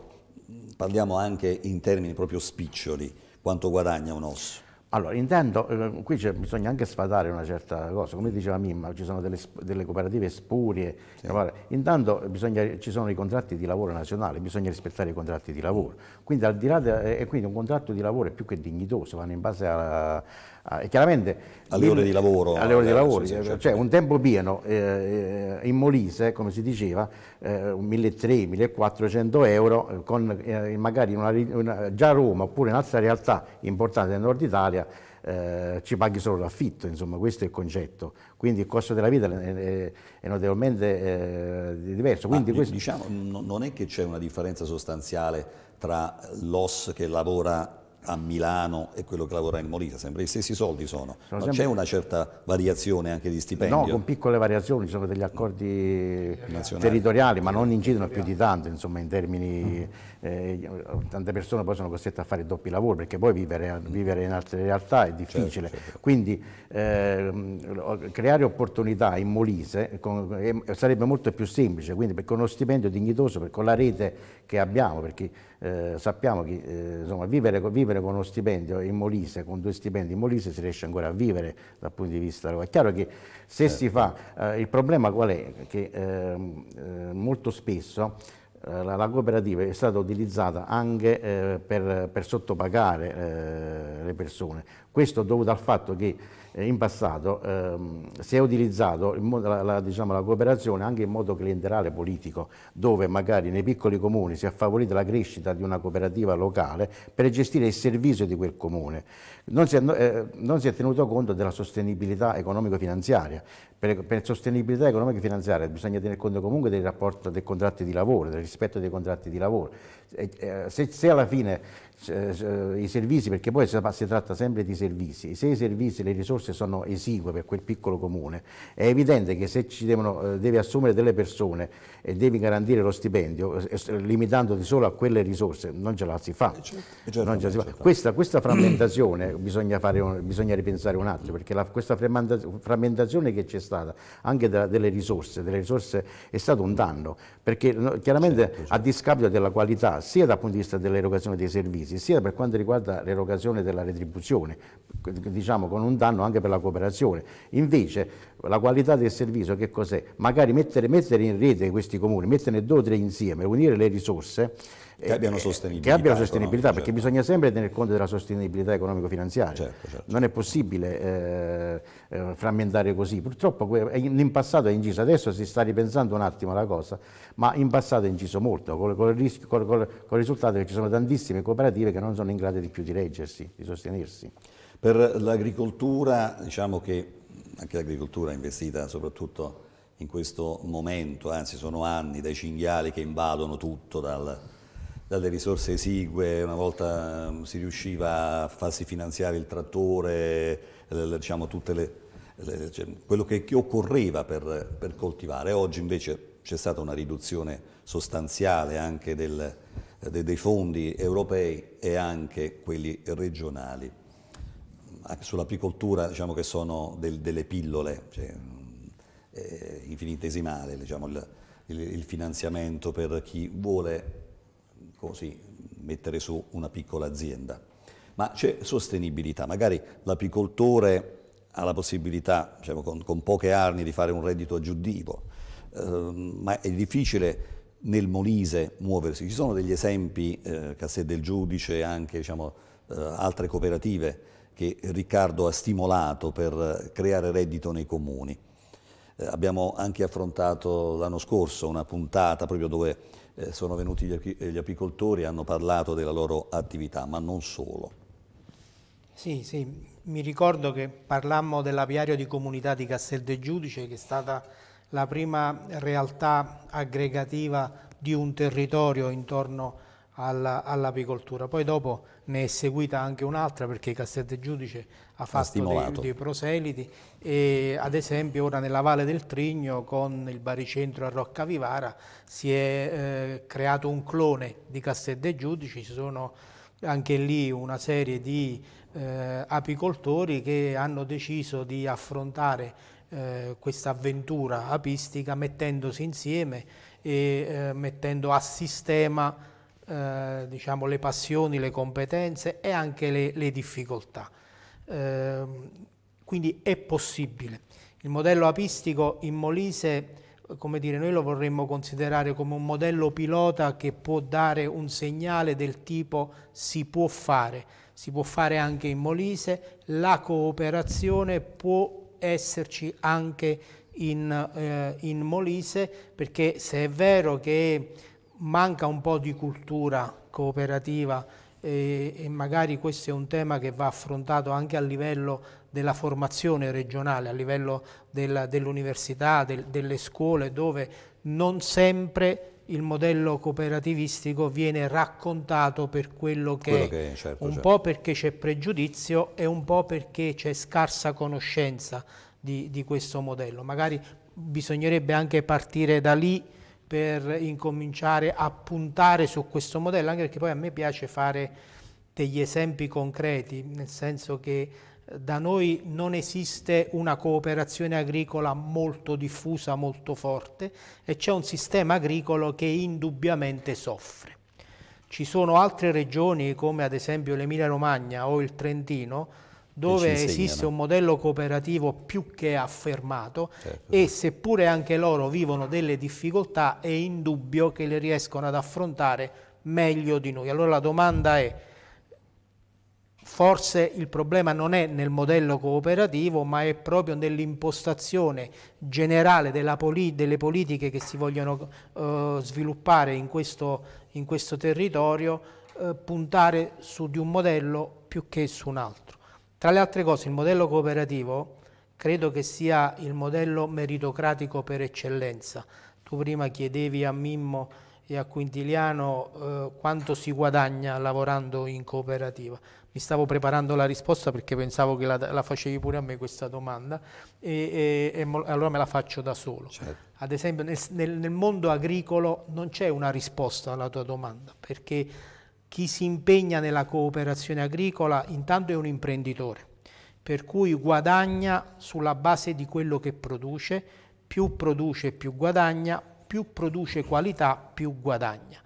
parliamo anche in termini proprio spiccioli, quanto guadagna un osso. Allora, intendo, eh, qui bisogna anche sfatare una certa cosa, come diceva Mimma, ci sono delle, delle cooperative spurie, sì. allora, intanto bisogna, ci sono i contratti di lavoro nazionali, bisogna rispettare i contratti di lavoro, quindi al di là de, eh, e quindi un contratto di lavoro è più che dignitoso, vanno in base alla... Ah, chiaramente, alle ore di lavoro. Alle ore di eh, lavoro, eh, certo. cioè, cioè un tempo pieno eh, eh, in Molise, come si diceva, eh, 1.300-1.400 euro, con, eh, magari una, una, già a Roma oppure in altre realtà importanti del nord Italia, eh, ci paghi solo l'affitto, insomma questo è il concetto. Quindi il costo della vita è, notevolmente eh, diverso. Quindi questo... Diciamo, non è che c'è una differenza sostanziale tra l'OS che lavora a Milano e quello che lavora in Molise, sempre gli stessi soldi sono, sono ma sempre... c'è una certa variazione anche di stipendio? No, con piccole variazioni, ci sono degli accordi Nazionali. territoriali, ma non incidono più di tanto, insomma, in termini, eh, tante persone poi sono costrette a fare doppi lavori, perché poi vivere, vivere in altre realtà è difficile, certo, certo. quindi eh, creare opportunità in Molise con, eh, sarebbe molto più semplice, quindi con uno stipendio dignitoso, con la rete che abbiamo, perché eh, sappiamo che eh, insomma, vivere, vivere, con uno stipendio in Molise, con due stipendi in Molise si riesce ancora a vivere dal punto di vista È chiaro che se si certo. fa, eh, il problema qual è? Che ehm, eh, molto spesso eh, la, la, cooperativa è stata utilizzata anche eh, per, per, sottopagare le persone, questo dovuto al fatto che eh, in passato ehm, si è utilizzato modo, la, la, diciamo, la, cooperazione anche in modo clientelare politico, dove magari nei piccoli comuni si è favorita la crescita di una cooperativa locale per gestire il servizio di quel comune. Non si è, eh, non si è tenuto conto della sostenibilità economico-finanziaria. Per, per, sostenibilità economico-finanziaria bisogna tenere conto comunque del rapporto dei contratti di lavoro, del rispetto dei contratti di lavoro. Eh, eh, se, se alla fine eh, eh, i servizi, perché poi si tratta sempre di servizi, se i servizi e le risorse sono esigue per quel piccolo comune, è evidente che se ci devono, eh, devi assumere delle persone e devi garantire lo stipendio, limitandoti solo a quelle risorse, non ce la si fa. Certo, certo la si fa. Certo. Questa, questa, frammentazione [clears throat] bisogna, un, bisogna, ripensare un attimo, perché la, questa frammentazione che c'è stata anche da, delle, risorse, delle risorse è stato un danno, perché chiaramente certo, certo. a discapito della qualità, sia dal punto di vista dell'erogazione dei servizi, crisi, sia per quanto riguarda l'erogazione della retribuzione, diciamo con un danno anche per la cooperazione. Invece la qualità del servizio che cos'è? Magari mettere, mettere in rete questi comuni, metterne due o tre insieme, unire le risorse che eh, abbiano eh, sostenibilità. Che abbiano sostenibilità, certo. perché bisogna sempre tenere conto della sostenibilità economico-finanziaria. Certo, certo. Non è possibile eh, eh frammentare così. Purtroppo in passato è inciso, adesso si sta ripensando un attimo alla cosa, ma in passato è inciso molto, con, con, il, rischio, con, con il risultato che ci sono tantissime cooperative che non sono in grado di più di reggersi, di sostenersi. Per l'agricoltura, diciamo che anche l'agricoltura è investita soprattutto in questo momento, anzi sono anni dai cinghiali che invadono tutto dal dalle risorse esigue, una volta mm, si riusciva a farsi finanziare il trattore, diciamo, le, le, cioè, quello che, che occorreva per, per, coltivare. Oggi invece c'è stata una riduzione sostanziale anche del, de, dei fondi europei e anche quelli regionali. Anche sull'apicoltura diciamo che sono del, delle pillole, cioè, eh, infinitesimale diciamo, il, il, il finanziamento per chi vuole così mettere su una piccola azienda. Ma c'è sostenibilità, magari l'apicoltore ha la possibilità, diciamo, con, con, poche armi, di fare un reddito aggiuntivo, eh, ma è difficile nel Molise muoversi. Ci sono degli esempi, eh, Cassè del Giudice, e anche diciamo, eh, altre cooperative che Riccardo ha stimolato per creare reddito nei comuni. Eh, abbiamo anche affrontato l'anno scorso una puntata proprio dove eh, sono venuti gli apicoltori e hanno parlato della loro attività, ma non solo. Sì, sì, mi ricordo che parlammo dell'apiario di comunità di Castel De Giudice, che è stata la prima realtà aggregativa di un territorio intorno all'apicoltura. All Poi dopo ne è seguita anche un'altra perché Castel De Giudice ha fatto dei, dei, proseliti e ad esempio ora nella Valle del Trigno con il baricentro a Roccavivara si è eh, creato un clone di Castel dei Giudici, ci sono anche lì una serie di eh, apicoltori che hanno deciso di affrontare eh, questa avventura apistica mettendosi insieme e eh, mettendo a sistema eh, diciamo, le passioni, le competenze e anche le, le difficoltà. Ehm, quindi è possibile. Il modello apistico in Molise, come dire, noi lo vorremmo considerare come un modello pilota che può dare un segnale del tipo si può fare, si può fare anche in Molise, la cooperazione può esserci anche in, eh, in, Molise perché se è vero che manca un po' di cultura cooperativa e, e magari questo è un tema che va affrontato anche a livello della formazione regionale, a livello dell'università, del, delle scuole, dove non sempre il modello cooperativistico viene raccontato per quello che, quello che è, certo, un certo. po' perché c'è pregiudizio e un po' perché c'è scarsa conoscenza di, di questo modello. Magari bisognerebbe anche partire da lì per incominciare a puntare su questo modello, anche perché poi a me piace fare degli esempi concreti, nel senso che eh, da noi non esiste una cooperazione agricola molto diffusa, molto forte e c'è un sistema agricolo che indubbiamente soffre. Ci sono altre regioni come ad esempio l'Emilia Romagna o il Trentino dove esiste un modello cooperativo più che affermato certo. e seppure anche loro vivono delle difficoltà è indubbio che le riescono ad affrontare meglio di noi. Allora la domanda è, forse il problema non è nel modello cooperativo ma è proprio nell'impostazione generale poli delle politiche che si vogliono eh, sviluppare in questo, in questo territorio, eh, puntare su di un modello più che su un altro. Tra le altre cose il modello cooperativo credo che sia il modello meritocratico per eccellenza. Tu prima chiedevi a Mimmo e a Quintiliano eh, quanto si guadagna lavorando in cooperativa. Mi stavo preparando la risposta perché pensavo che la, la facevi pure a me questa domanda e, e, e allora me la faccio da solo. Certo. Ad esempio nel, nel, nel mondo agricolo non c'è una risposta alla tua domanda perché chi si impegna nella cooperazione agricola intanto è un imprenditore, per cui guadagna sulla base di quello che produce, più produce più guadagna, più produce qualità più guadagna.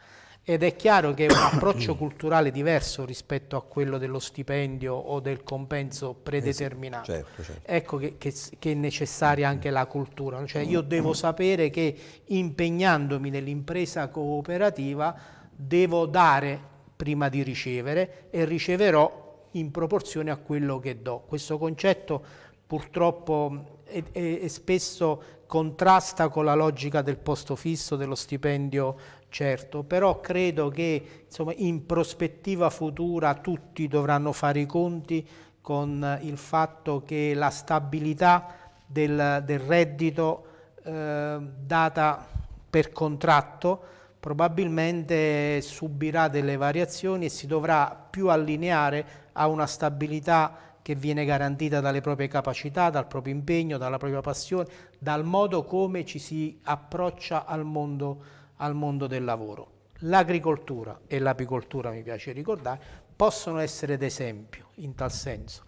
Ed è chiaro che è un [coughs] approccio culturale diverso rispetto a quello dello stipendio o del compenso eh predeterminato. certo, certo. Ecco che, che, che, è necessaria anche la cultura. Cioè io mm. devo sapere che impegnandomi nell'impresa cooperativa devo dare prima di ricevere e riceverò in proporzione a quello che do. Questo concetto purtroppo è, è, è spesso contrasta con la logica del posto fisso, dello stipendio certo, però credo che insomma, in prospettiva futura tutti dovranno fare i conti con il fatto che la stabilità del, del reddito eh, data per contratto probabilmente subirà delle variazioni e si dovrà più allineare a una stabilità che viene garantita dalle proprie capacità, dal proprio impegno, dalla propria passione, dal modo come ci si approccia al mondo, al mondo del lavoro. L'agricoltura e l'apicoltura, mi piace ricordare, possono essere d'esempio in tal senso.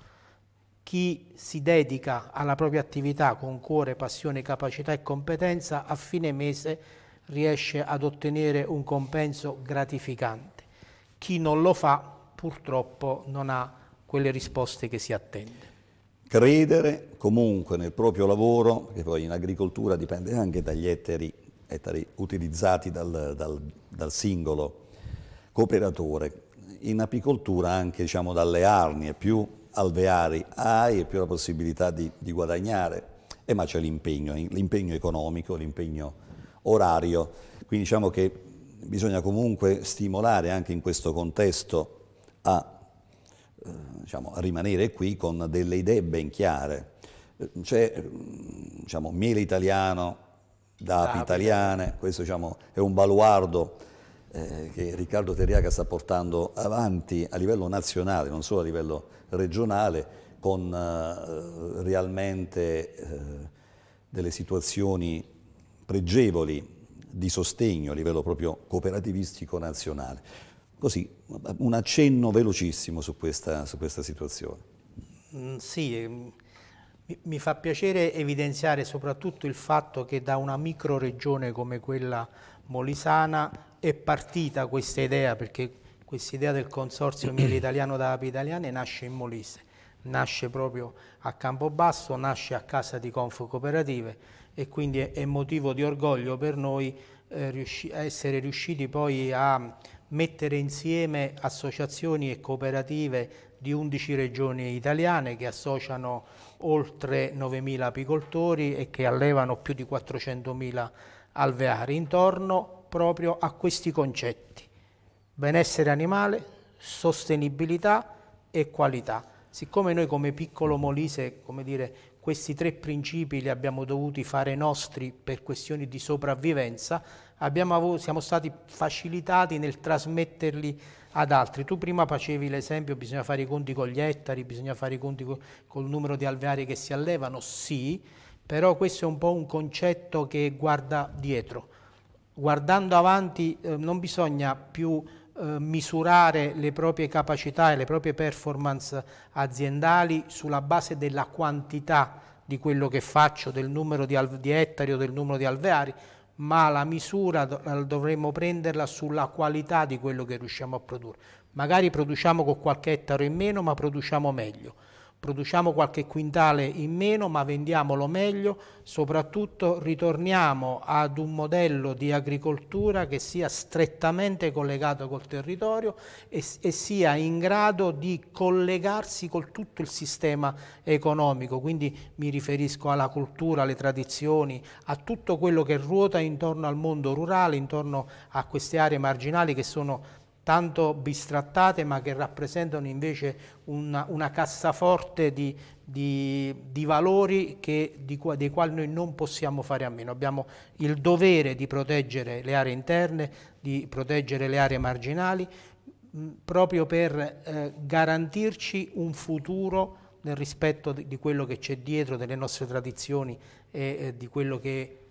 Chi si dedica alla propria attività con cuore, passione, capacità e competenza a fine mese riesce ad ottenere un compenso gratificante. Chi non lo fa purtroppo non ha quelle risposte che si attende. Credere comunque nel proprio lavoro, che poi in agricoltura dipende anche dagli ettari, ettari utilizzati dal, dal, dal, singolo cooperatore, in apicoltura anche diciamo, dalle arnie, più alveari hai e più la possibilità di, di guadagnare, e eh, ma c'è l'impegno, eh, l'impegno economico, l'impegno orario. Quindi diciamo che bisogna comunque stimolare anche in questo contesto a, eh, diciamo, a rimanere qui con delle idee ben chiare. C'è mm, diciamo, miele italiano, dapi italiane, questo diciamo, è un baluardo eh, che Riccardo Terriaca sta portando avanti a livello nazionale, non solo a livello regionale, con eh, realmente eh, delle situazioni pregevoli di sostegno a livello proprio cooperativistico nazionale. Così, un accenno velocissimo su questa, su questa situazione. Mm, sì, ehm, mi fa piacere evidenziare soprattutto il fatto che da una microregione come quella molisana è partita questa idea, perché questa idea del consorzio Miele [clears throat] Italiano da Api Italiane nasce in Molise, nasce proprio a Campobasso, nasce a Casa di Conf Cooperative e quindi è, motivo di orgoglio per noi eh, riusci essere riusciti poi a mettere insieme associazioni e cooperative di 11 regioni italiane che associano oltre 9.000 apicoltori e che allevano più di 400.000 alveari intorno proprio a questi concetti benessere animale, sostenibilità e qualità. Siccome noi come piccolo Molise, come dire, questi tre principi li abbiamo dovuti fare nostri per questioni di sopravvivenza, avuto, siamo stati facilitati nel trasmetterli ad altri. Tu prima facevi l'esempio, bisogna fare i conti con gli ettari, bisogna fare i conti co col numero di alveari che si allevano, sì, però questo è un po' un concetto che guarda dietro. Guardando avanti eh, non bisogna più eh, misurare le proprie capacità e le proprie performance aziendali sulla base della quantità di quello che faccio, del numero di, di ettari o del numero di alveari, ma la misura dovremmo prenderla sulla qualità di quello che riusciamo a produrre. Magari produciamo con qualche ettaro in meno, ma produciamo meglio produciamo qualche quintale in meno ma vendiamolo meglio, soprattutto ritorniamo ad un modello di agricoltura che sia strettamente collegato col territorio e, e sia in grado di collegarsi con tutto il sistema economico, quindi mi riferisco alla cultura, alle tradizioni, a tutto quello che ruota intorno al mondo rurale, intorno a queste aree marginali che sono tanto bistrattate ma che rappresentano invece una, una cassaforte di, di, di valori che, di, dei quali noi non possiamo fare a meno. Abbiamo il dovere di proteggere le aree interne, di proteggere le aree marginali, mh, proprio per eh, garantirci un futuro nel rispetto di, quello che c'è dietro, delle nostre tradizioni e eh, di quello che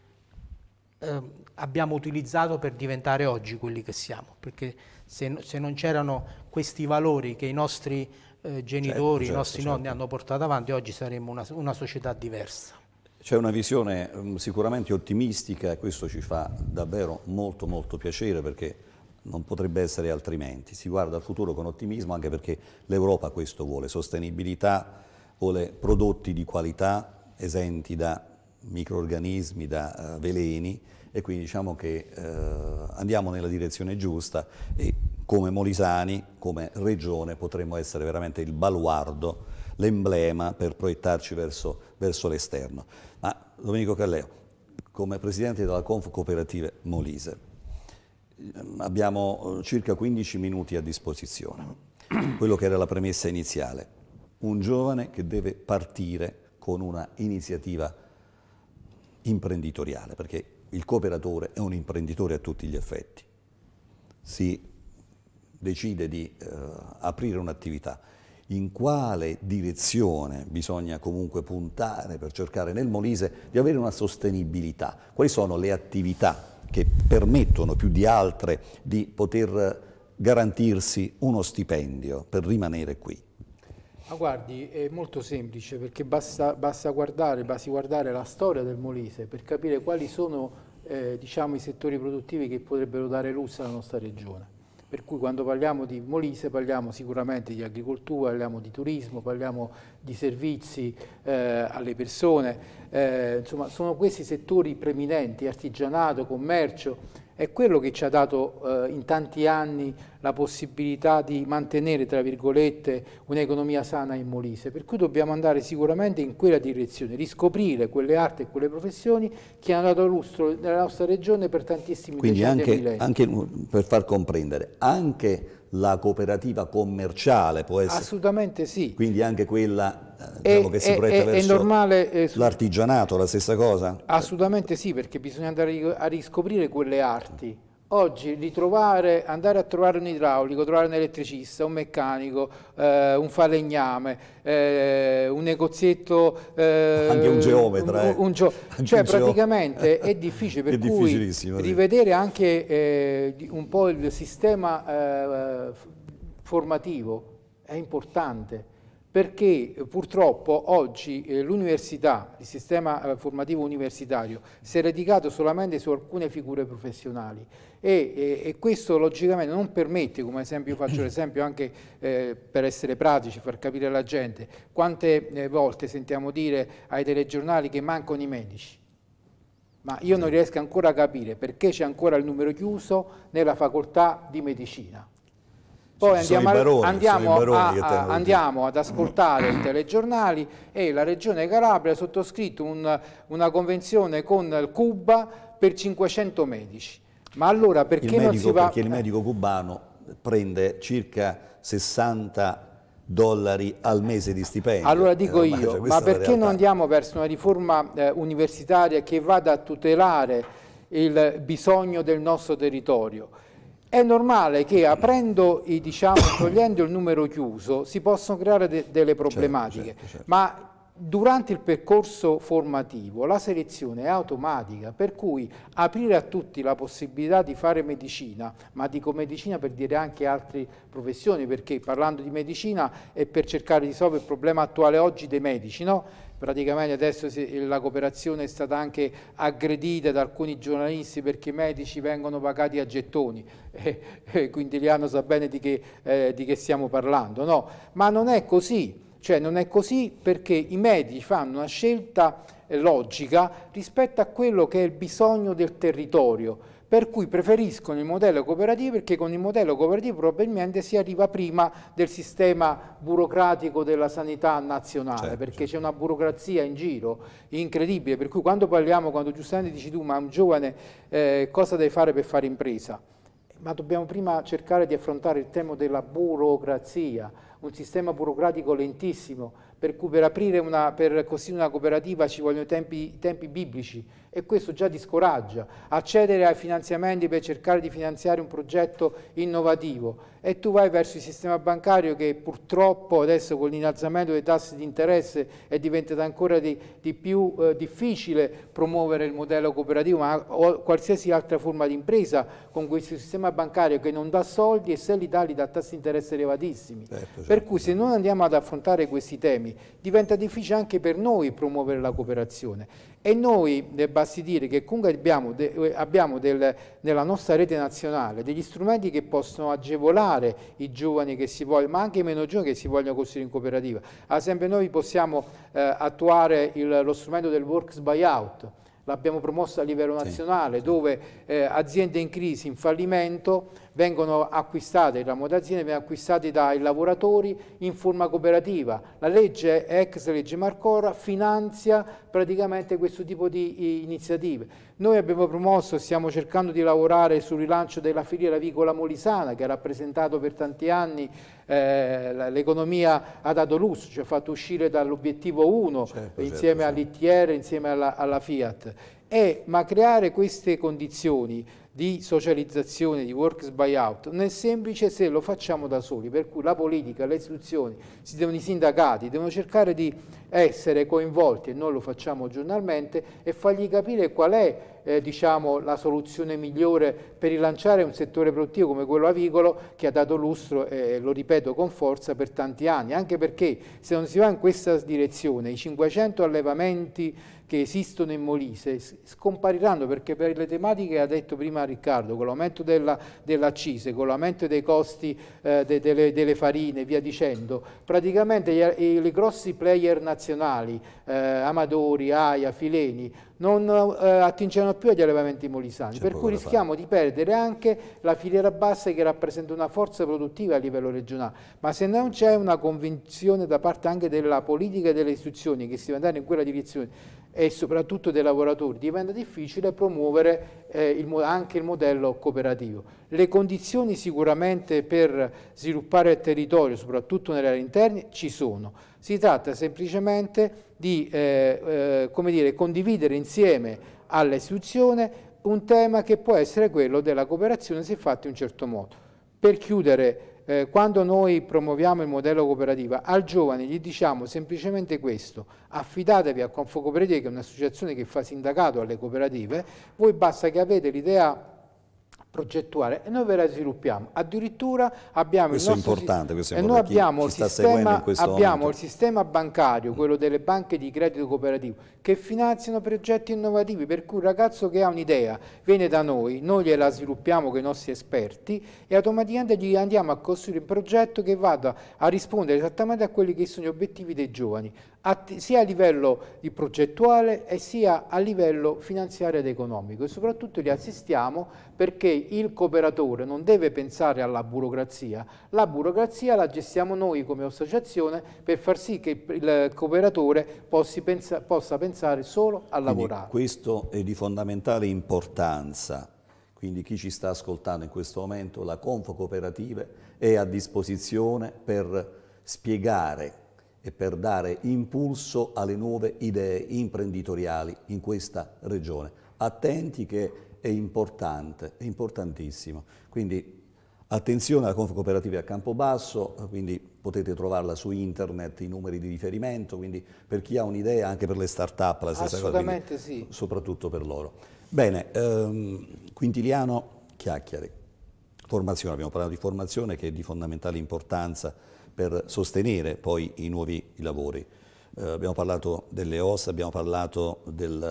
eh, abbiamo utilizzato per diventare oggi quelli che siamo, perché se, se non c'erano questi valori che i nostri eh, genitori, certo, i nostri certo. nonni certo. hanno portato avanti, oggi saremmo una, una società diversa. C'è una visione um, sicuramente ottimistica e questo ci fa davvero molto molto piacere perché non potrebbe essere altrimenti. Si guarda al futuro con ottimismo anche perché l'Europa questo vuole, sostenibilità, vuole prodotti di qualità esenti da microorganismi, da eh, veleni e quindi diciamo che eh, andiamo nella direzione giusta e come Molisani, come regione, potremmo essere veramente il baluardo, l'emblema per proiettarci verso, verso l'esterno. Ma Domenico Calleo, come presidente della Conf Cooperative Molise, ehm, abbiamo eh, circa 15 minuti a disposizione. Quello che era la premessa iniziale, un giovane che deve partire con una iniziativa imprenditoriale, perché il cooperatore è un imprenditore a tutti gli effetti. Si decide di eh, aprire un'attività. In quale direzione bisogna comunque puntare per cercare nel Molise di avere una sostenibilità? Quali sono le attività che permettono più di altre di poter garantirsi uno stipendio per rimanere qui? Ma guardi, è molto semplice perché basta, basta guardare, basti guardare la storia del Molise per capire quali sono eh, diciamo, i settori produttivi che potrebbero dare lusso alla nostra regione. Per cui quando parliamo di Molise parliamo sicuramente di agricoltura, parliamo di turismo, parliamo di servizi eh, alle persone, eh, insomma sono questi settori preminenti, artigianato, commercio, è quello che ci ha dato eh, in tanti anni la possibilità di mantenere, tra virgolette, un'economia sana in Molise. Per cui dobbiamo andare sicuramente in quella direzione, riscoprire quelle arti e quelle professioni che hanno dato lustro nella nostra regione per tantissimi Quindi anche, anche per far comprendere, anche la cooperativa commerciale può essere? Assolutamente sì. Quindi anche quella eh, diciamo, è, che si prende verso eh, l'artigianato, la stessa cosa? Assolutamente sì, perché bisogna andare a riscoprire quelle arti Oggi ritrovare, andare a trovare un idraulico, trovare un elettricista, un meccanico, eh, un falegname, eh, un negozietto... Eh, anche un geometra. Un, eh. un [laughs] cioè, geo cioè praticamente [laughs] è difficile, per è cui rivedere sì. anche eh, un po' il sistema eh, formativo è importante perché eh, purtroppo oggi eh, l'università, il sistema eh, formativo universitario, si è radicato solamente su alcune figure professionali e, e, e questo logicamente non permette, come esempio faccio [coughs] l'esempio anche eh, per essere pratici, far capire alla gente, quante volte sentiamo dire ai telegiornali che mancano i medici. Ma io non riesco ancora a capire perché c'è ancora il numero chiuso nella facoltà di medicina poi andiamo, baroni, andiamo, a, a, andiamo, ad ascoltare i telegiornali e la Regione Calabria ha sottoscritto un, una convenzione con Cuba per 500 medici. Ma allora perché medico, non si va... Perché il eh. medico cubano prende circa 60 dollari al mese di stipendio. Allora eh, dico Ormai, io, cioè, ma perché non andiamo verso una riforma eh, universitaria che vada a tutelare il bisogno del nostro territorio? È normale che aprendo e diciamo, togliendo il numero chiuso si possono creare de delle certo, problematiche, certo, certo, certo. ma Durante il percorso formativo la selezione è automatica, per cui aprire a tutti la possibilità di fare medicina, ma dico medicina per dire anche altre professioni, perché parlando di medicina è per cercare di risolvere il problema attuale oggi dei medici, no? praticamente adesso la cooperazione è stata anche aggredita da alcuni giornalisti perché i medici vengono pagati a gettoni, eh, [laughs] eh, Quintiliano sa bene di che, eh, di che stiamo parlando, no? ma non è così. Cioè non è così perché i medici fanno una scelta eh, logica rispetto a quello che è il bisogno del territorio, per cui preferiscono il modello cooperativo perché con il modello cooperativo probabilmente si arriva prima del sistema burocratico della sanità nazionale, certo, perché certo. c'è certo. una burocrazia in giro incredibile, per cui quando parliamo, quando giustamente dici tu, ma un giovane eh, cosa deve fare per fare impresa? Ma dobbiamo prima cercare di affrontare il tema della burocrazia, un sistema burocratico lentissimo, per cui per aprire una, per una cooperativa ci vogliono tempi, tempi biblici, e questo già discoraggia. Accedere ai finanziamenti per cercare di finanziare un progetto innovativo e tu vai verso il sistema bancario che purtroppo adesso con l'innalzamento dei tassi di interesse è diventato ancora di, di più eh, difficile promuovere il modello cooperativo ma o qualsiasi altra forma di impresa con questo sistema bancario che non dà soldi e se li dà li dà tassi di interesse elevatissimi. Certo, certo. per cui se non andiamo ad affrontare questi temi diventa difficile anche per noi promuovere la cooperazione e noi, basti dire che comunque abbiamo, de, eh, abbiamo del, nella nostra rete nazionale degli strumenti che possono agevolare i giovani che si vogliono, ma anche i meno giovani che si vogliono costruire in cooperativa. Ad esempio noi possiamo eh, attuare il, lo strumento del works buyout, l'abbiamo promosso a livello nazionale, sì. dove eh, aziende in crisi, in fallimento, vengono acquistate, il ramo d'azienda viene acquistato dai lavoratori in forma cooperativa. La legge ex legge Marcora finanzia praticamente questo tipo di iniziative. Noi abbiamo promosso, stiamo cercando di lavorare sul rilancio della filiera vicola molisana che ha rappresentato per tanti anni eh, l'economia ha dato lusso, ci ha fatto uscire dall'obiettivo 1 certo, certo, insieme certo, all'ITR, insieme alla, alla Fiat. E, ma creare queste condizioni di socializzazione, di works by out, non è semplice se lo facciamo da soli, per cui la politica, le istituzioni, devono, i sindacati devono cercare di essere coinvolti e noi lo facciamo giornalmente e fargli capire qual è eh, diciamo, la soluzione migliore per rilanciare un settore produttivo come quello avicolo che ha dato lustro, eh, lo ripeto con forza, per tanti anni, anche perché se non si va in questa direzione i 500 allevamenti che esistono in Molise scompariranno perché per le tematiche che ha detto prima Riccardo, con l'aumento dell'accise, dell con l'aumento dei costi eh, de, delle, delle, farine e via dicendo, praticamente i grossi player nazionali, eh, Amadori, Aia, Fileni, non eh, attingeranno più agli allevamenti molisani, per cui rischiamo fare. di perdere anche la filiera bassa che rappresenta una forza produttiva a livello regionale, ma se non c'è una convinzione da parte anche della politica e delle istituzioni che si deve andare in quella direzione e soprattutto dei lavoratori, diventa difficile promuovere eh, il, anche il modello cooperativo. Le condizioni sicuramente per sviluppare il territorio, soprattutto nelle aree interne, ci sono si tratta semplicemente di eh, eh, dire, condividere insieme all'istituzione un tema che può essere quello della cooperazione se fatta in un certo modo. Per chiudere, eh, quando noi promuoviamo il modello cooperativo, al giovane gli diciamo semplicemente questo, affidatevi a Confocooperative, che è un'associazione che fa sindacato alle cooperative, voi basta che avete l'idea progettuale e noi ve la sviluppiamo. Addirittura abbiamo questo il nostro è importante, questo è importante. E noi abbiamo, il sistema, abbiamo il sistema, bancario, quello delle banche di credito cooperativo, che finanziano progetti innovativi, per cui un ragazzo che ha un'idea viene da noi, noi gliela sviluppiamo con i nostri esperti e automaticamente gli andiamo a costruire un progetto che vada a rispondere esattamente a quelli che sono gli obiettivi dei giovani sia a livello di progettuale e sia a livello finanziario ed economico e soprattutto li assistiamo perché il cooperatore non deve pensare alla burocrazia, la burocrazia la gestiamo noi come associazione per far sì che il cooperatore pensa, possa pensare solo a lavorare. Quindi questo è di fondamentale importanza, quindi chi ci sta ascoltando in questo momento, la Confo Cooperative è a disposizione per spiegare e per dare impulso alle nuove idee imprenditoriali in questa regione. Attenti che è importante, è importantissimo. Quindi attenzione alla Confcooperativa a Campobasso, quindi potete trovarla su internet, i numeri di riferimento, quindi per chi ha un'idea, anche per le start-up la stessa Assolutamente cosa. Assolutamente sì. Soprattutto per loro. Bene, ehm, Quintiliano, chiacchiere. Formazione, abbiamo parlato di formazione che è di fondamentale importanza per sostenere poi i nuovi lavori. Eh, abbiamo parlato delle OS, abbiamo parlato del...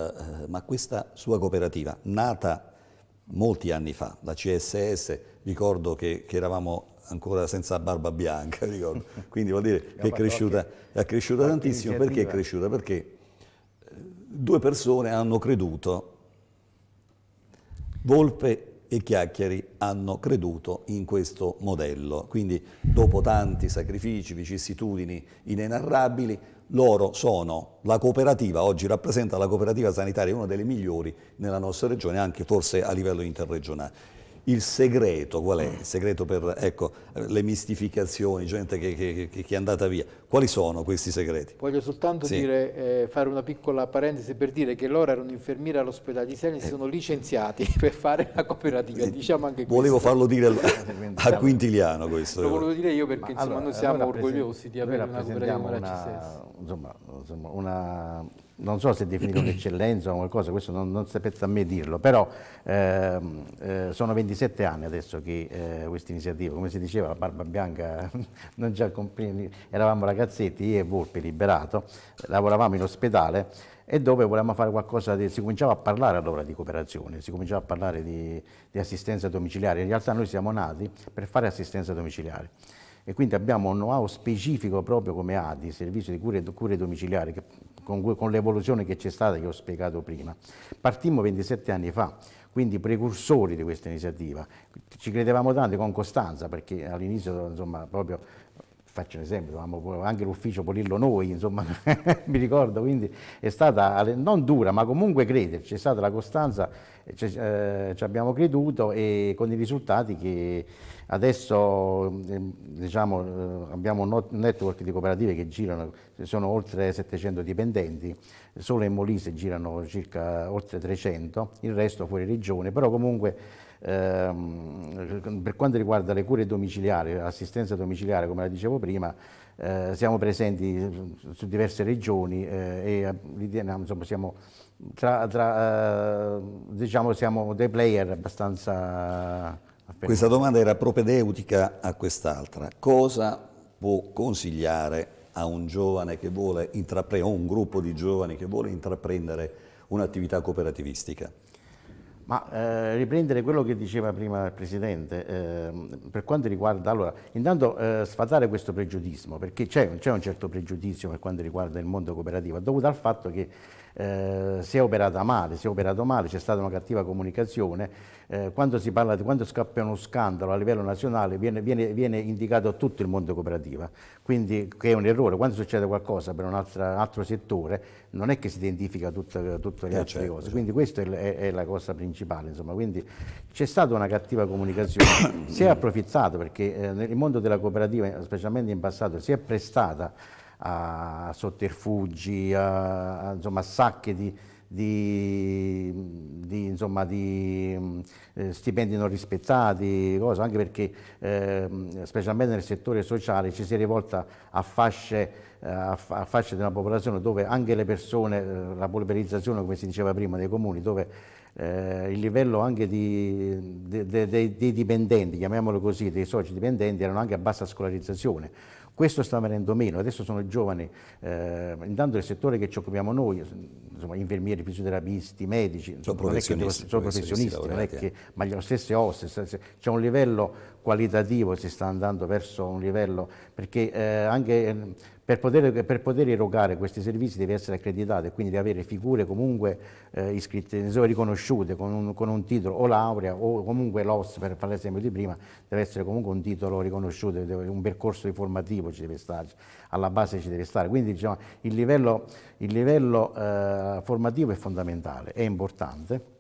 Eh, ma questa sua cooperativa, nata molti anni fa, la CSS, ricordo che, che eravamo ancora senza barba bianca, [laughs] ricordo. quindi vuol dire che è cresciuta, è cresciuta tantissimo. Perché è cresciuta? Perché eh, due persone hanno creduto, Volpe e Chiacchieri hanno creduto in questo modello. Quindi dopo tanti sacrifici, vicissitudini inenarrabili, loro sono la cooperativa, oggi rappresenta la cooperativa sanitaria, una delle migliori nella nostra regione, anche forse a livello interregionale. Il segreto qual è? Il segreto per ecco, le mistificazioni, gente che, che, che è andata via. Quali sono questi segreti? Voglio soltanto sì. dire, eh, fare una piccola parentesi per dire che loro erano infermieri all'ospedale di Serni e si eh. sono licenziati [laughs] per fare la cooperativa, eh, diciamo anche Volevo questo. farlo dire [laughs] a Quintiliano questo. Lo volevo dire io perché insomma, allora, noi siamo noi orgogliosi di avere una cooperativa con la Insomma, insomma una, non so se definito [clears throat] un'eccellenza o qualcosa, questo non, non spetta a me dirlo, però ehm, eh, sono 27 anni adesso che eh, questa iniziativa, come si diceva, la Barba Bianca, [laughs] non già comprini, eravamo ragazzi Ragazzetti, io e Volpi liberato, lavoravamo in ospedale e dove volevamo fare qualcosa, di, si cominciava a parlare allora di cooperazione, si cominciava a parlare di, di assistenza domiciliare, in realtà noi siamo nati per fare assistenza domiciliare e quindi abbiamo un know-how specifico proprio come ADI, servizio di cure, cure domiciliari, che, con, con l'evoluzione che c'è stata che ho spiegato prima. Partimmo 27 anni fa, quindi precursori di questa iniziativa. Ci credevamo tanto con costanza perché all'inizio insomma proprio faccio un esempio, dovevamo anche l'ufficio pulirlo noi, insomma, [laughs] mi ricordo, quindi è stata non dura, ma comunque crederci, è stata la costanza, eh, ci abbiamo creduto e con i risultati che adesso ehm, diciamo, eh, diciamo, abbiamo un network di cooperative che girano, sono oltre 700 dipendenti, solo in Molise girano circa oltre 300, il resto fuori regione, però comunque Ehm, per quanto riguarda le cure domiciliari, l'assistenza domiciliare, come la dicevo prima, eh, siamo presenti su diverse regioni eh, e eh, insomma, siamo, tra, tra, eh, diciamo, siamo dei player abbastanza... Questa domanda era propedeutica a quest'altra. Cosa può consigliare a un giovane che vuole intraprendere, o un gruppo di giovani che vuole intraprendere un'attività cooperativistica? Ma eh, riprendere quello che diceva prima il Presidente, eh, per quanto riguarda, allora, intanto eh, sfatare questo pregiudismo, perché c'è un certo pregiudizio per quanto riguarda il mondo cooperativo, dovuto al fatto che eh, si è operata male, si è operato male, c'è stata una cattiva comunicazione, eh, quando si parla di quando scappia uno scandalo a livello nazionale viene, viene, viene indicato a tutto il mondo cooperativa, quindi che è un errore, quando succede qualcosa per un altro, altro settore non è che si identifica tutte le eh, altre certo, cose, certo. quindi questa è, è, è, la cosa principale, insomma. quindi c'è stata una cattiva comunicazione, [coughs] si è approfittato perché eh, nel mondo della cooperativa, specialmente in passato, si è prestata a sotterfugi, a, a insomma, sacche di, di, di, insomma, di eh, stipendi non rispettati, cosa, anche perché eh, specialmente nel settore sociale ci si è rivolta a fasce, eh, a fasce della popolazione dove anche le persone, eh, la polverizzazione come si diceva prima dei comuni, dove eh, il livello anche dei de, de, de, dipendenti, chiamiamolo così, dei soci dipendenti erano anche a bassa scolarizzazione questo sta venendo meno, adesso sono i giovani, eh, intanto il settore che ci occupiamo noi, insomma, infermieri, fisioterapisti, medici, sono professionisti, sono professionisti, professionisti che, eh. ma le stesse OS, c'è un livello qualitativo, si sta andando verso un livello, perché eh, anche ehm, per poter, per poter, erogare questi servizi deve essere accreditato e quindi deve avere figure comunque eh, iscritte, insomma, riconosciute con un, con un, titolo o laurea o comunque l'OS, per fare l'esempio di prima, deve essere comunque un titolo riconosciuto, deve, un percorso di formativo ci deve stare, alla base ci deve stare. Quindi diciamo, il livello, il livello eh, formativo è fondamentale, è importante.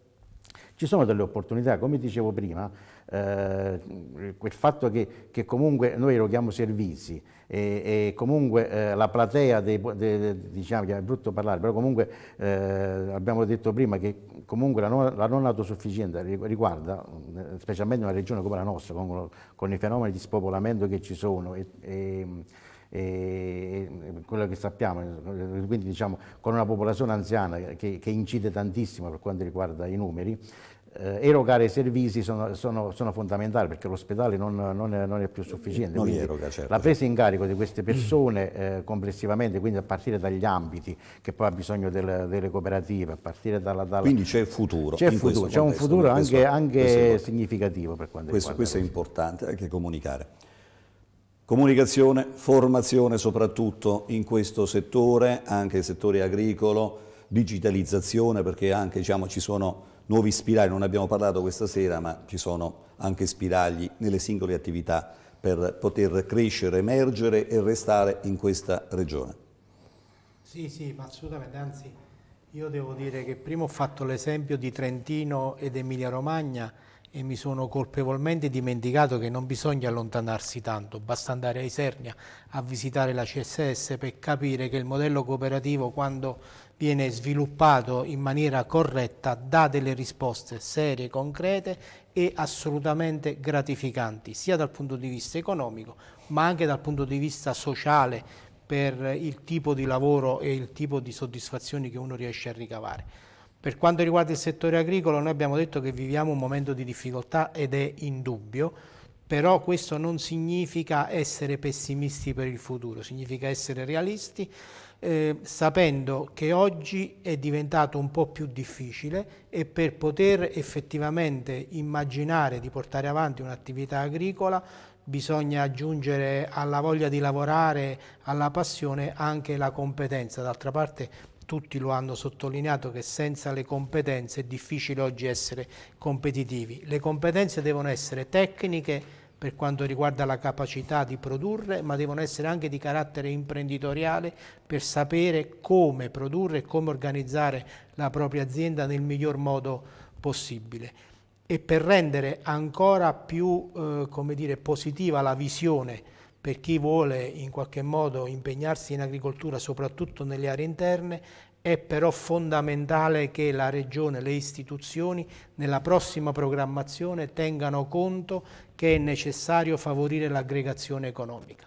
Ci sono delle opportunità, come dicevo prima, eh, quel fatto che, che, comunque noi eroghiamo servizi e, e comunque eh, la platea, dei, de, de, diciamo che è brutto parlare, però comunque eh, abbiamo detto prima che comunque la non, la non autosufficienza riguarda eh, specialmente una regione come la nostra, con, con i fenomeni di spopolamento che ci sono. E, e, e quello che sappiamo, eh, quindi diciamo con una popolazione anziana che, che incide tantissimo per quanto riguarda i numeri, eh, erogare i servizi sono, sono, sono fondamentali perché l'ospedale non, non, non, è più sufficiente. Non Eroga, certo, la presa certo. in carico di queste persone eh, complessivamente, quindi a partire dagli ambiti che poi ha bisogno del, delle cooperative, a partire dalla... dalla... Quindi c'è futuro. C'è futuro, c'è un futuro anche, anche questo, significativo per quanto questo, riguarda. Questo è importante anche comunicare. Comunicazione, formazione soprattutto in questo settore, anche il settore agricolo, digitalizzazione perché anche diciamo, ci sono nuovi spiragli, non abbiamo parlato questa sera, ma ci sono anche spiragli nelle singole attività per poter crescere, emergere e restare in questa regione. Sì, sì, assolutamente, anzi io devo dire che prima ho fatto l'esempio di Trentino ed Emilia Romagna e mi sono colpevolmente dimenticato che non bisogna allontanarsi tanto, basta andare a Isernia a visitare la CSS per capire che il modello cooperativo quando viene sviluppato in maniera corretta, dà delle risposte serie, concrete e assolutamente gratificanti, sia dal punto di vista economico, ma anche dal punto di vista sociale per il tipo di lavoro e il tipo di soddisfazioni che uno riesce a ricavare. Per quanto riguarda il settore agricolo, noi abbiamo detto che viviamo un momento di difficoltà ed è indubbio, però questo non significa essere pessimisti per il futuro, significa essere realisti eh, sapendo che oggi è diventato un po' più difficile e per poter effettivamente immaginare di portare avanti un'attività agricola bisogna aggiungere alla voglia di lavorare, alla passione, anche la competenza. D'altra parte tutti lo hanno sottolineato che senza le competenze è difficile oggi essere competitivi. Le competenze devono essere tecniche, per quanto riguarda la capacità di produrre, ma devono essere anche di carattere imprenditoriale per sapere come produrre e come organizzare la propria azienda nel miglior modo possibile e per rendere ancora più eh, dire, positiva la visione per chi vuole in qualche modo impegnarsi in agricoltura, soprattutto nelle aree interne, è però fondamentale che la Regione, le istituzioni, nella prossima programmazione tengano conto che è necessario favorire l'aggregazione economica.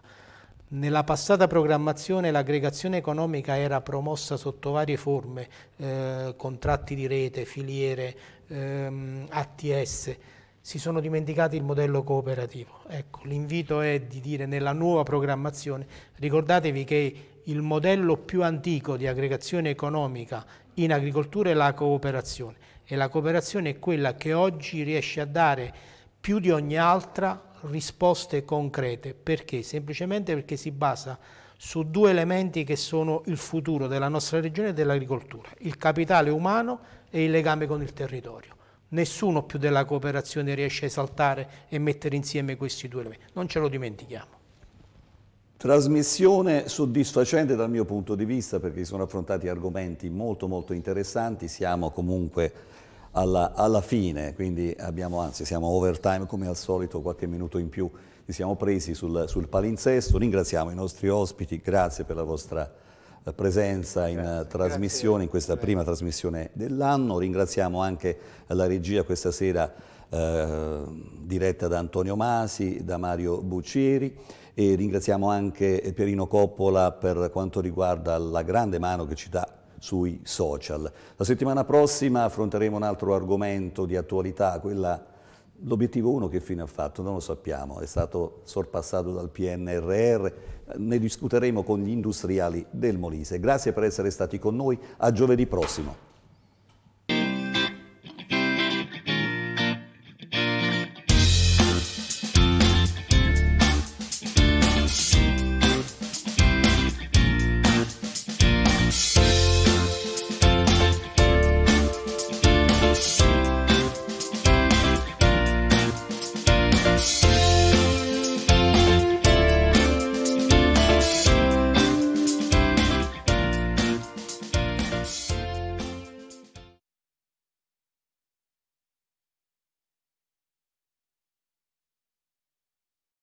Nella passata programmazione l'aggregazione economica era promossa sotto varie forme, eh, contratti di rete, filiere, ehm, ATS, si sono dimenticati il modello cooperativo. Ecco, l'invito è di dire nella nuova programmazione, ricordatevi che il modello più antico di aggregazione economica in agricoltura è la cooperazione e la cooperazione è quella che oggi riesce a dare più di ogni altra risposte concrete. Perché? Semplicemente perché si basa su due elementi che sono il futuro della nostra regione e dell'agricoltura, il capitale umano e il legame con il territorio. Nessuno più della cooperazione riesce a esaltare e mettere insieme questi due elementi. Non ce lo dimentichiamo. Trasmissione soddisfacente dal mio punto di vista perché si sono affrontati argomenti molto molto interessanti, siamo comunque alla, alla fine, quindi abbiamo, anzi siamo overtime come al solito, qualche minuto in più ci siamo presi sul, sul palinsesto, ringraziamo i nostri ospiti, grazie per la vostra attenzione presenza in Grazie. Eh, trasmissione, Grazie. in questa prima trasmissione dell'anno. Ringraziamo anche eh, la regia questa sera eh, diretta da Antonio Masi, da Mario Buccieri e ringraziamo anche Pierino Coppola per quanto riguarda la grande mano che ci dà sui social. La settimana prossima affronteremo un altro argomento di attualità, quella L'obiettivo 1 che fine ha fatto? Non lo sappiamo, è stato sorpassato dal PNRR, ne discuteremo con gli industriali del Molise. Grazie per essere stati con noi, a giovedì prossimo.